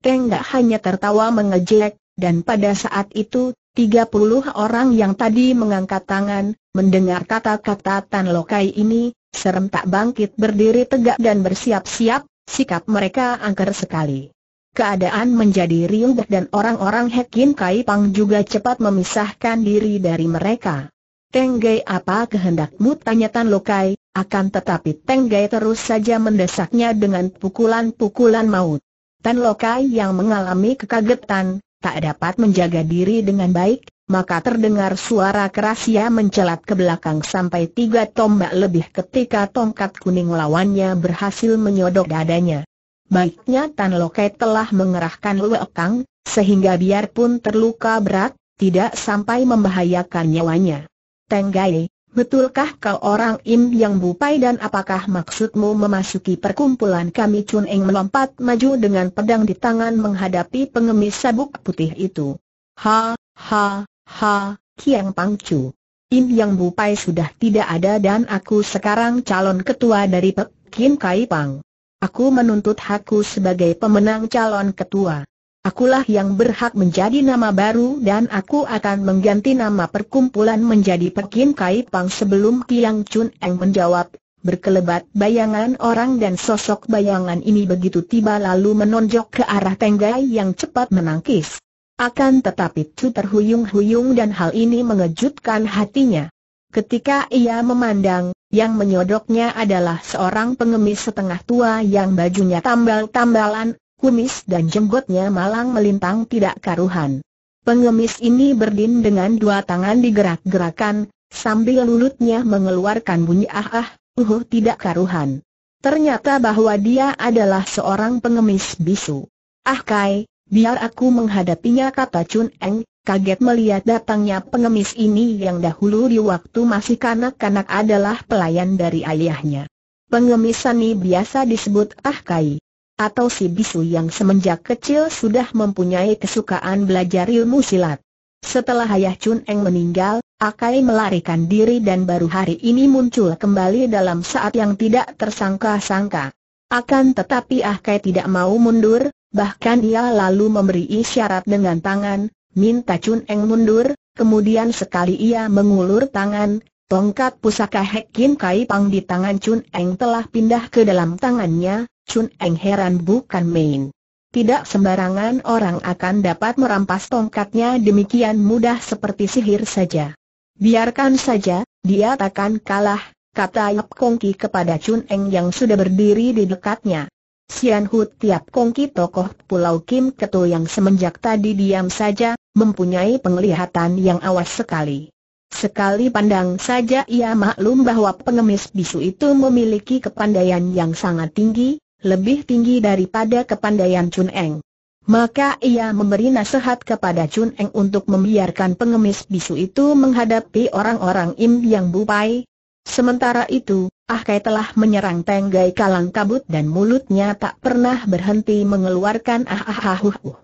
Tenggak hanya tertawa mengejek, dan pada saat itu, 30 orang yang tadi mengangkat tangan, mendengar kata-kata Tan Lokai ini, serentak bangkit berdiri tegak dan bersiap-siap, sikap mereka angker sekali. Keadaan menjadi riuh dan orang-orang Hekin Kai Pang juga cepat memisahkan diri dari mereka. Tenggai apa kehendakmu tanya Tan Lokai, akan tetapi Tenggai terus saja mendesaknya dengan pukulan-pukulan maut. Tan Lokai yang mengalami kekagetan, tak dapat menjaga diri dengan baik, maka terdengar suara keras ia mencelat ke belakang sampai tiga tombak lebih ketika tongkat kuning lawannya berhasil menyodok dadanya. Baiknya Tan Lokai telah mengerahkan luekang, sehingga biarpun terluka berat, tidak sampai membahayakan nyawanya. Tenggai, betulkah kau orang Im yang bupai dan apakah maksudmu memasuki perkumpulan kami Chun Eng melompat maju dengan pedang di tangan menghadapi pengemis sabuk putih itu. Ha, ha, ha, Kiang Pangcu. Im yang bupai sudah tidak ada dan aku sekarang calon ketua dari Pek Kai Pang. Aku menuntut hakku sebagai pemenang calon ketua akulah yang berhak menjadi nama baru dan aku akan mengganti nama perkumpulan menjadi Pekin Kai Pang sebelum Tiang Chun Eng menjawab. Berkelebat bayangan orang dan sosok bayangan ini begitu tiba lalu menonjok ke arah tenggai yang cepat menangkis. Akan tetapi Chu terhuyung-huyung dan hal ini mengejutkan hatinya. Ketika ia memandang, yang menyodoknya adalah seorang pengemis setengah tua yang bajunya tambal-tambalan, kumis dan jenggotnya malang melintang tidak karuhan. Pengemis ini berdin dengan dua tangan digerak-gerakan, sambil lulutnya mengeluarkan bunyi ah ah, uhuh tidak karuhan. Ternyata bahwa dia adalah seorang pengemis bisu. Ah Kai, biar aku menghadapinya kata Chun Eng, kaget melihat datangnya pengemis ini yang dahulu di waktu masih kanak-kanak adalah pelayan dari ayahnya. Pengemis ini biasa disebut Ah Kai atau si bisu yang semenjak kecil sudah mempunyai kesukaan belajar ilmu silat. Setelah Ayah Chun Eng meninggal, Akai melarikan diri dan baru hari ini muncul kembali dalam saat yang tidak tersangka-sangka. Akan tetapi Akai tidak mau mundur, bahkan ia lalu memberi isyarat dengan tangan, minta Chun Eng mundur, kemudian sekali ia mengulur tangan, tongkat pusaka Hekin Kai Pang di tangan Chun Eng telah pindah ke dalam tangannya, Chun Eng heran bukan main. Tidak sembarangan orang akan dapat merampas tongkatnya demikian mudah seperti sihir saja. Biarkan saja, dia takkan kalah, kata Yap Kongki kepada Chun Eng yang sudah berdiri di dekatnya. Sian Hu Tiap Kongki tokoh Pulau Kim Ketu yang semenjak tadi diam saja, mempunyai penglihatan yang awas sekali. Sekali pandang saja ia maklum bahwa pengemis bisu itu memiliki kepandaian yang sangat tinggi, lebih tinggi daripada kepandaian Chun Eng. Maka ia memberi nasihat kepada Chun Eng untuk membiarkan pengemis bisu itu menghadapi orang-orang Im yang bupai. Sementara itu, Ah Kai telah menyerang Tenggai Kalang Kabut dan mulutnya tak pernah berhenti mengeluarkan ah ah ah uh, uh.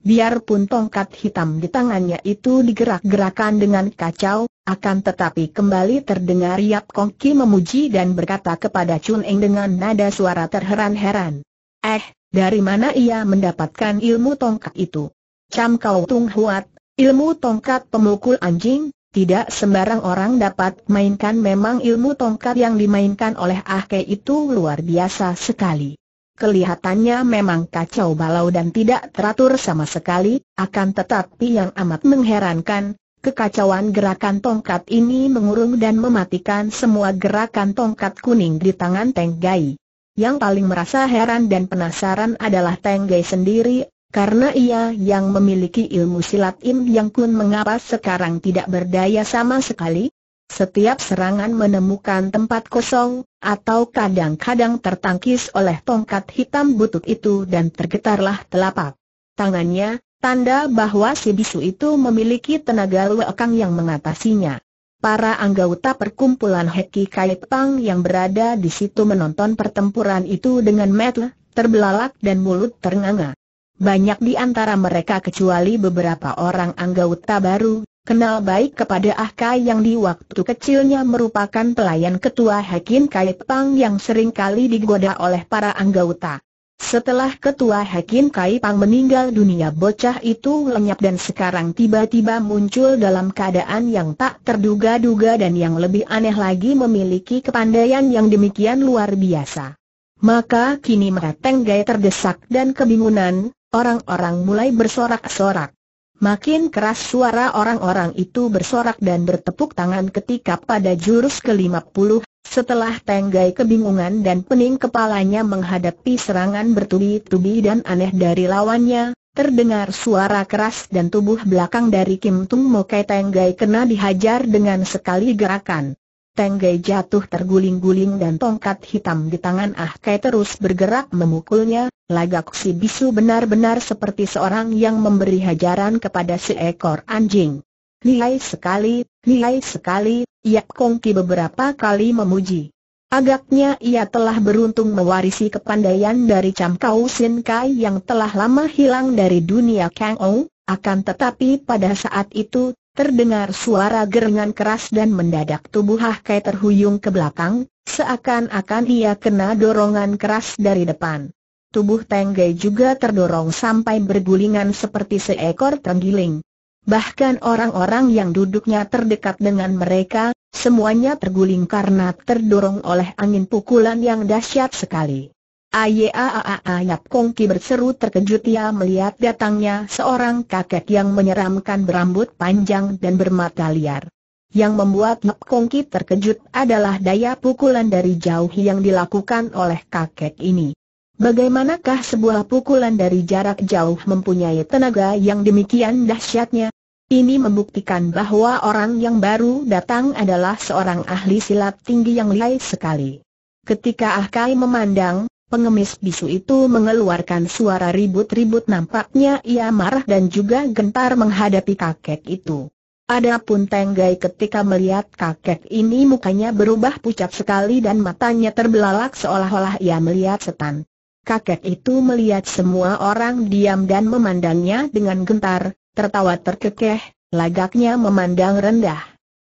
Biarpun tongkat hitam di tangannya itu digerak-gerakan dengan kacau, akan tetapi kembali terdengar Yap Kong Kongki memuji dan berkata kepada Chun Eng dengan nada suara terheran-heran. Eh, dari mana ia mendapatkan ilmu tongkat itu? Cam Kau Tung Huat, ilmu tongkat pemukul anjing, tidak sembarang orang dapat mainkan memang ilmu tongkat yang dimainkan oleh Ah Ke itu luar biasa sekali. Kelihatannya memang kacau balau dan tidak teratur sama sekali, akan tetapi yang amat mengherankan, Kekacauan gerakan tongkat ini mengurung dan mematikan semua gerakan tongkat kuning di tangan Teng Gai. Yang paling merasa heran dan penasaran adalah Teng Gai sendiri, karena ia yang memiliki ilmu silat Im Yang Kun mengapa sekarang tidak berdaya sama sekali? Setiap serangan menemukan tempat kosong, atau kadang-kadang tertangkis oleh tongkat hitam butut itu dan tergetarlah telapak tangannya, Tanda bahwa si bisu itu memiliki tenaga luakang yang mengatasinya. Para anggota perkumpulan Heki Kai Pang yang berada di situ menonton pertempuran itu dengan metel, terbelalak dan mulut ternganga. Banyak di antara mereka kecuali beberapa orang anggota baru, kenal baik kepada Ah yang di waktu kecilnya merupakan pelayan ketua Hekin Kai Pang yang kali digoda oleh para anggota. Setelah ketua Hakim Kai Pang meninggal dunia bocah itu lenyap dan sekarang tiba-tiba muncul dalam keadaan yang tak terduga-duga dan yang lebih aneh lagi memiliki kepandaian yang demikian luar biasa. Maka kini Mereteng Gai terdesak dan kebingungan, orang-orang mulai bersorak-sorak. Makin keras suara orang-orang itu bersorak dan bertepuk tangan ketika pada jurus ke-50 setelah Tenggai kebingungan dan pening kepalanya menghadapi serangan bertubi-tubi dan aneh dari lawannya, terdengar suara keras dan tubuh belakang dari Kim Tung Mokai Tenggai kena dihajar dengan sekali gerakan. Tenggai jatuh terguling-guling dan tongkat hitam di tangan Ah Kai terus bergerak memukulnya, lagak si bisu benar-benar seperti seorang yang memberi hajaran kepada seekor anjing lihai sekali, lihai sekali, Yak Kongki beberapa kali memuji. Agaknya ia telah beruntung mewarisi kepandaian dari Cham Kau Sin Kai yang telah lama hilang dari dunia Kang Ou, akan tetapi pada saat itu, terdengar suara gerengan keras dan mendadak tubuh Ah Kai terhuyung ke belakang, seakan-akan ia kena dorongan keras dari depan. Tubuh Gai juga terdorong sampai bergulingan seperti seekor tenggiling. Bahkan orang-orang yang duduknya terdekat dengan mereka, semuanya terguling karena terdorong oleh angin pukulan yang dahsyat sekali. Ayaaayap Yap Kongki berseru terkejut ia melihat datangnya seorang kakek yang menyeramkan berambut panjang dan bermata liar. Yang membuat Yap Kongki terkejut adalah daya pukulan dari jauh yang dilakukan oleh kakek ini. Bagaimanakah sebuah pukulan dari jarak jauh mempunyai tenaga yang demikian dahsyatnya? Ini membuktikan bahwa orang yang baru datang adalah seorang ahli silat tinggi yang lihai sekali. Ketika Ahkai memandang, pengemis bisu itu mengeluarkan suara ribut-ribut nampaknya ia marah dan juga gentar menghadapi kakek itu. Adapun Tenggai ketika melihat kakek ini mukanya berubah pucat sekali dan matanya terbelalak seolah-olah ia melihat setan. Kakek itu melihat semua orang diam dan memandangnya dengan gentar, tertawa terkekeh, lagaknya memandang rendah.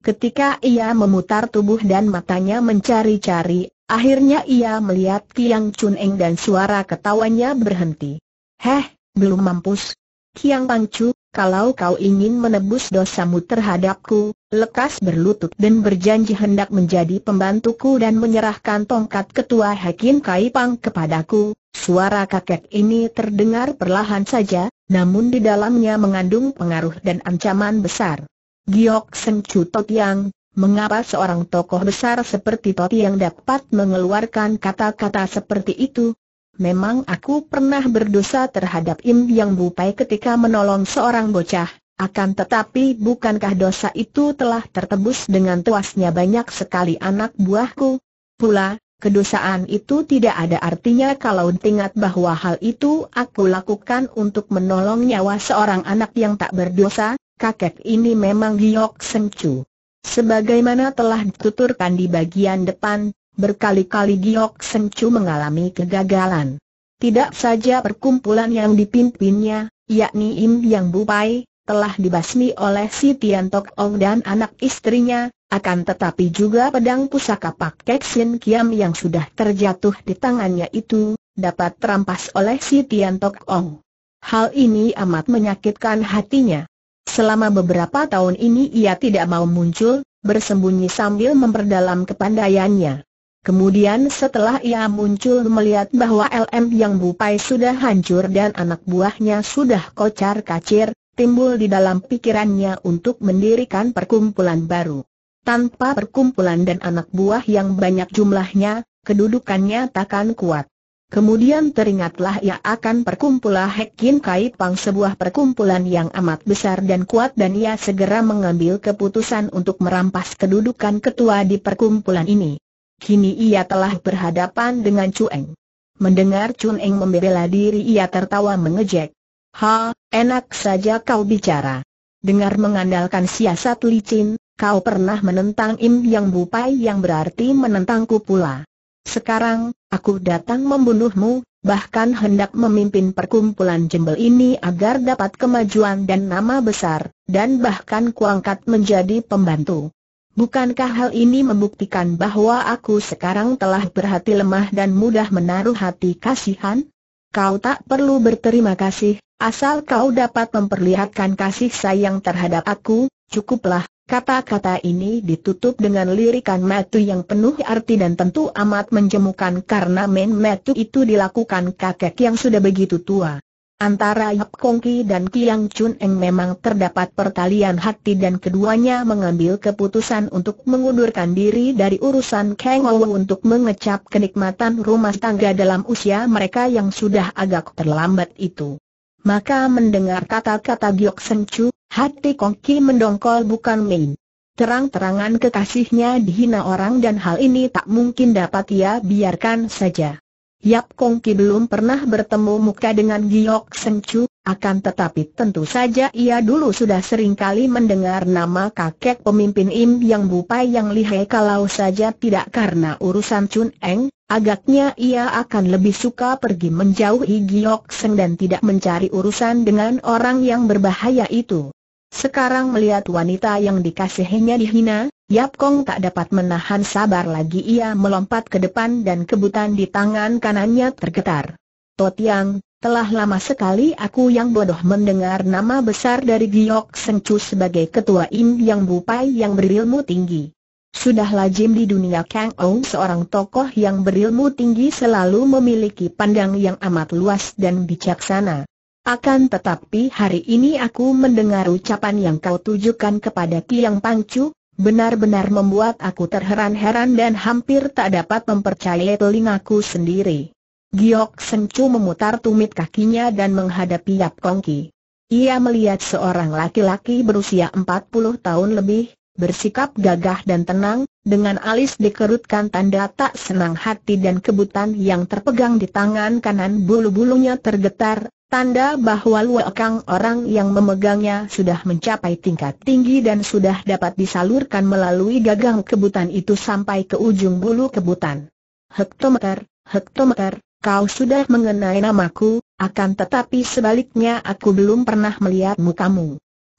Ketika ia memutar tubuh dan matanya mencari-cari, akhirnya ia melihat Kiang Chun Eng dan suara ketawanya berhenti. Heh, belum mampus. Kiang Pangcu, kalau kau ingin menebus dosamu terhadapku, lekas berlutut dan berjanji hendak menjadi pembantuku dan menyerahkan tongkat ketua Hakim Kaipang kepadaku. Suara kakek ini terdengar perlahan saja, namun di dalamnya mengandung pengaruh dan ancaman besar. Giok Seng Chu Yang, Mengapa seorang tokoh besar seperti Toti yang dapat mengeluarkan kata-kata seperti itu? Memang aku pernah berdosa terhadap Im Yang Bupai ketika menolong seorang bocah, akan tetapi bukankah dosa itu telah tertebus dengan tuasnya banyak sekali anak buahku? Pula, kedosaan itu tidak ada artinya kalau ingat bahwa hal itu aku lakukan untuk menolong nyawa seorang anak yang tak berdosa, kakek ini memang giok sencu. Sebagaimana telah dituturkan di bagian depan, Berkali-kali Giok Sencu mengalami kegagalan. Tidak saja perkumpulan yang dipimpinnya, yakni Im Yang Bupai, telah dibasmi oleh si Tian Tok Ong dan anak istrinya, akan tetapi juga pedang pusaka Pak Kek Sin Kiam yang sudah terjatuh di tangannya itu, dapat terampas oleh si Tian Tok Ong. Hal ini amat menyakitkan hatinya. Selama beberapa tahun ini ia tidak mau muncul, bersembunyi sambil memperdalam kepandaiannya. Kemudian setelah ia muncul melihat bahwa LM yang bupai sudah hancur dan anak buahnya sudah kocar kacir, timbul di dalam pikirannya untuk mendirikan perkumpulan baru. Tanpa perkumpulan dan anak buah yang banyak jumlahnya, kedudukannya takkan kuat. Kemudian teringatlah ia akan perkumpulan Hekin Kai Pang sebuah perkumpulan yang amat besar dan kuat dan ia segera mengambil keputusan untuk merampas kedudukan ketua di perkumpulan ini. Kini ia telah berhadapan dengan Cueng. Mendengar Cueng membela diri ia tertawa mengejek. Ha, enak saja kau bicara. Dengar mengandalkan siasat licin, kau pernah menentang Im Yang Bupai yang berarti menentangku pula. Sekarang, aku datang membunuhmu, bahkan hendak memimpin perkumpulan jembel ini agar dapat kemajuan dan nama besar, dan bahkan kuangkat menjadi pembantu. Bukankah hal ini membuktikan bahwa aku sekarang telah berhati lemah dan mudah menaruh hati kasihan? Kau tak perlu berterima kasih, asal kau dapat memperlihatkan kasih sayang terhadap aku, cukuplah. Kata-kata ini ditutup dengan lirikan metu yang penuh arti dan tentu amat menjemukan karena main metu itu dilakukan kakek yang sudah begitu tua. Antara Yap Kong Kongki dan Kiang Chun Eng memang terdapat pertalian hati dan keduanya mengambil keputusan untuk mengundurkan diri dari urusan Kang Ou untuk mengecap kenikmatan rumah tangga dalam usia mereka yang sudah agak terlambat itu. Maka mendengar kata-kata Giok Chu, hati Kong Kongki mendongkol bukan main. Terang-terangan kekasihnya dihina orang dan hal ini tak mungkin dapat ia biarkan saja. Yap Kong Ki belum pernah bertemu muka dengan Giok Seng Chu, akan tetapi tentu saja ia dulu sudah sering kali mendengar nama kakek pemimpin Im Yang Bupai Yang Lihai kalau saja tidak karena urusan Chun Eng, agaknya ia akan lebih suka pergi menjauhi Giok Seng dan tidak mencari urusan dengan orang yang berbahaya itu. Sekarang melihat wanita yang dikasihinya dihina, Yap Kong tak dapat menahan sabar lagi ia melompat ke depan dan kebutan di tangan kanannya tergetar. Totiang, telah lama sekali aku yang bodoh mendengar nama besar dari Giok Chu sebagai ketua Im Yang Bupai yang berilmu tinggi. Sudah lazim di dunia Kang Ong seorang tokoh yang berilmu tinggi selalu memiliki pandang yang amat luas dan bijaksana. Akan tetapi hari ini aku mendengar ucapan yang kau tujukan kepada Ki Yang Pangcu, benar-benar membuat aku terheran-heran dan hampir tak dapat mempercayai telingaku sendiri. Giok Sengcu memutar tumit kakinya dan menghadapi Yap Kongki. Ia melihat seorang laki-laki berusia 40 tahun lebih, bersikap gagah dan tenang, dengan alis dikerutkan tanda tak senang hati dan kebutan yang terpegang di tangan kanan bulu-bulunya tergetar, Tanda bahwa luakang orang yang memegangnya sudah mencapai tingkat tinggi dan sudah dapat disalurkan melalui gagang kebutan itu sampai ke ujung bulu kebutan. Hektometer, hektometer, kau sudah mengenai namaku, akan tetapi sebaliknya aku belum pernah melihatmu kamu.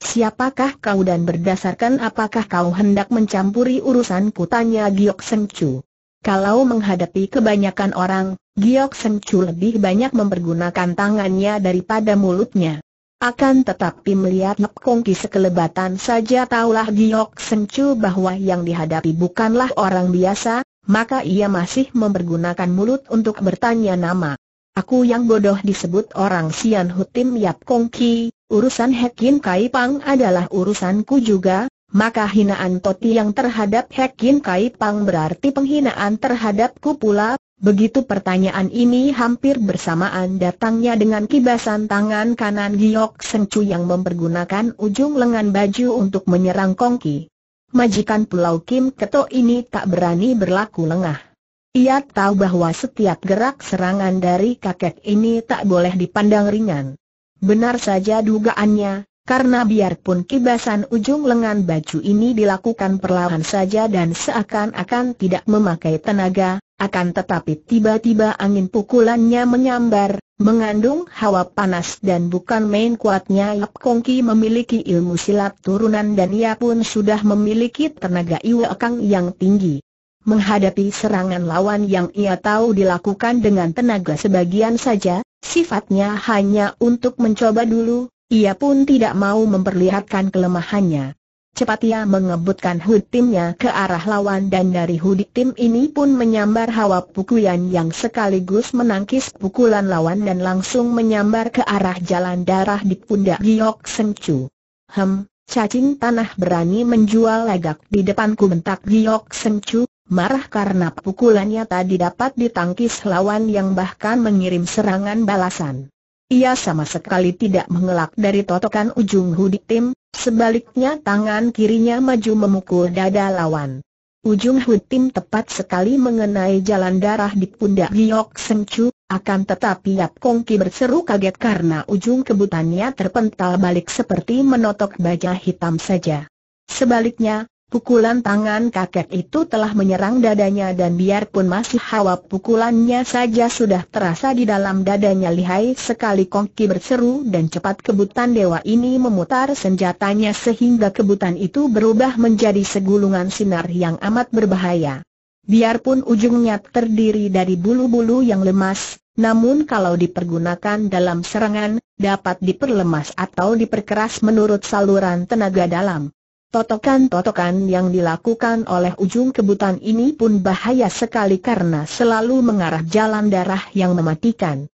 Siapakah kau dan berdasarkan apakah kau hendak mencampuri urusan kutanya Giok Sengcu. Kalau menghadapi kebanyakan orang, Giok Sencu lebih banyak mempergunakan tangannya daripada mulutnya. Akan tetapi melihat Lep Kongki sekelebatan saja taulah Giok Sencu bahwa yang dihadapi bukanlah orang biasa, maka ia masih mempergunakan mulut untuk bertanya nama. Aku yang bodoh disebut orang Sian Hutim Yap Kongki, urusan Hekin Kai Pang adalah urusanku juga, maka hinaan Toti yang terhadap Hekin Kai Pang berarti penghinaan terhadapku pula, Begitu pertanyaan ini hampir bersamaan datangnya dengan kibasan tangan kanan Giok Sencu yang mempergunakan ujung lengan baju untuk menyerang Kongki. Majikan Pulau Kim Keto ini tak berani berlaku lengah. Ia tahu bahwa setiap gerak serangan dari kakek ini tak boleh dipandang ringan. Benar saja dugaannya, karena biarpun kibasan ujung lengan baju ini dilakukan perlahan saja dan seakan-akan tidak memakai tenaga, akan tetapi tiba-tiba angin pukulannya menyambar, mengandung hawa panas dan bukan main kuatnya Yap Ki memiliki ilmu silat turunan dan ia pun sudah memiliki tenaga iwa kang yang tinggi. Menghadapi serangan lawan yang ia tahu dilakukan dengan tenaga sebagian saja, sifatnya hanya untuk mencoba dulu, ia pun tidak mau memperlihatkan kelemahannya. Cepat ia mengebutkan hud timnya ke arah lawan dan dari hud tim ini pun menyambar hawa pukulan yang sekaligus menangkis pukulan lawan dan langsung menyambar ke arah jalan darah di pundak Giok Sencu. Hem, cacing tanah berani menjual legak di depanku bentak Giok Sencu, marah karena pukulannya tadi dapat ditangkis lawan yang bahkan mengirim serangan balasan. Ia sama sekali tidak mengelak dari totokan ujung hudik tim, sebaliknya tangan kirinya maju memukul dada lawan. Ujung hud tim tepat sekali mengenai jalan darah di pundak Giok Semcu, akan tetapi Yap Kongki berseru kaget karena ujung kebutannya terpental balik seperti menotok baja hitam saja. Sebaliknya, Pukulan tangan kakek itu telah menyerang dadanya dan biarpun masih hawa pukulannya saja sudah terasa di dalam dadanya lihai sekali Kongki berseru dan cepat kebutan dewa ini memutar senjatanya sehingga kebutan itu berubah menjadi segulungan sinar yang amat berbahaya. Biarpun ujungnya terdiri dari bulu-bulu yang lemas, namun kalau dipergunakan dalam serangan, dapat diperlemas atau diperkeras menurut saluran tenaga dalam. Totokan-totokan yang dilakukan oleh ujung kebutan ini pun bahaya sekali karena selalu mengarah jalan darah yang mematikan.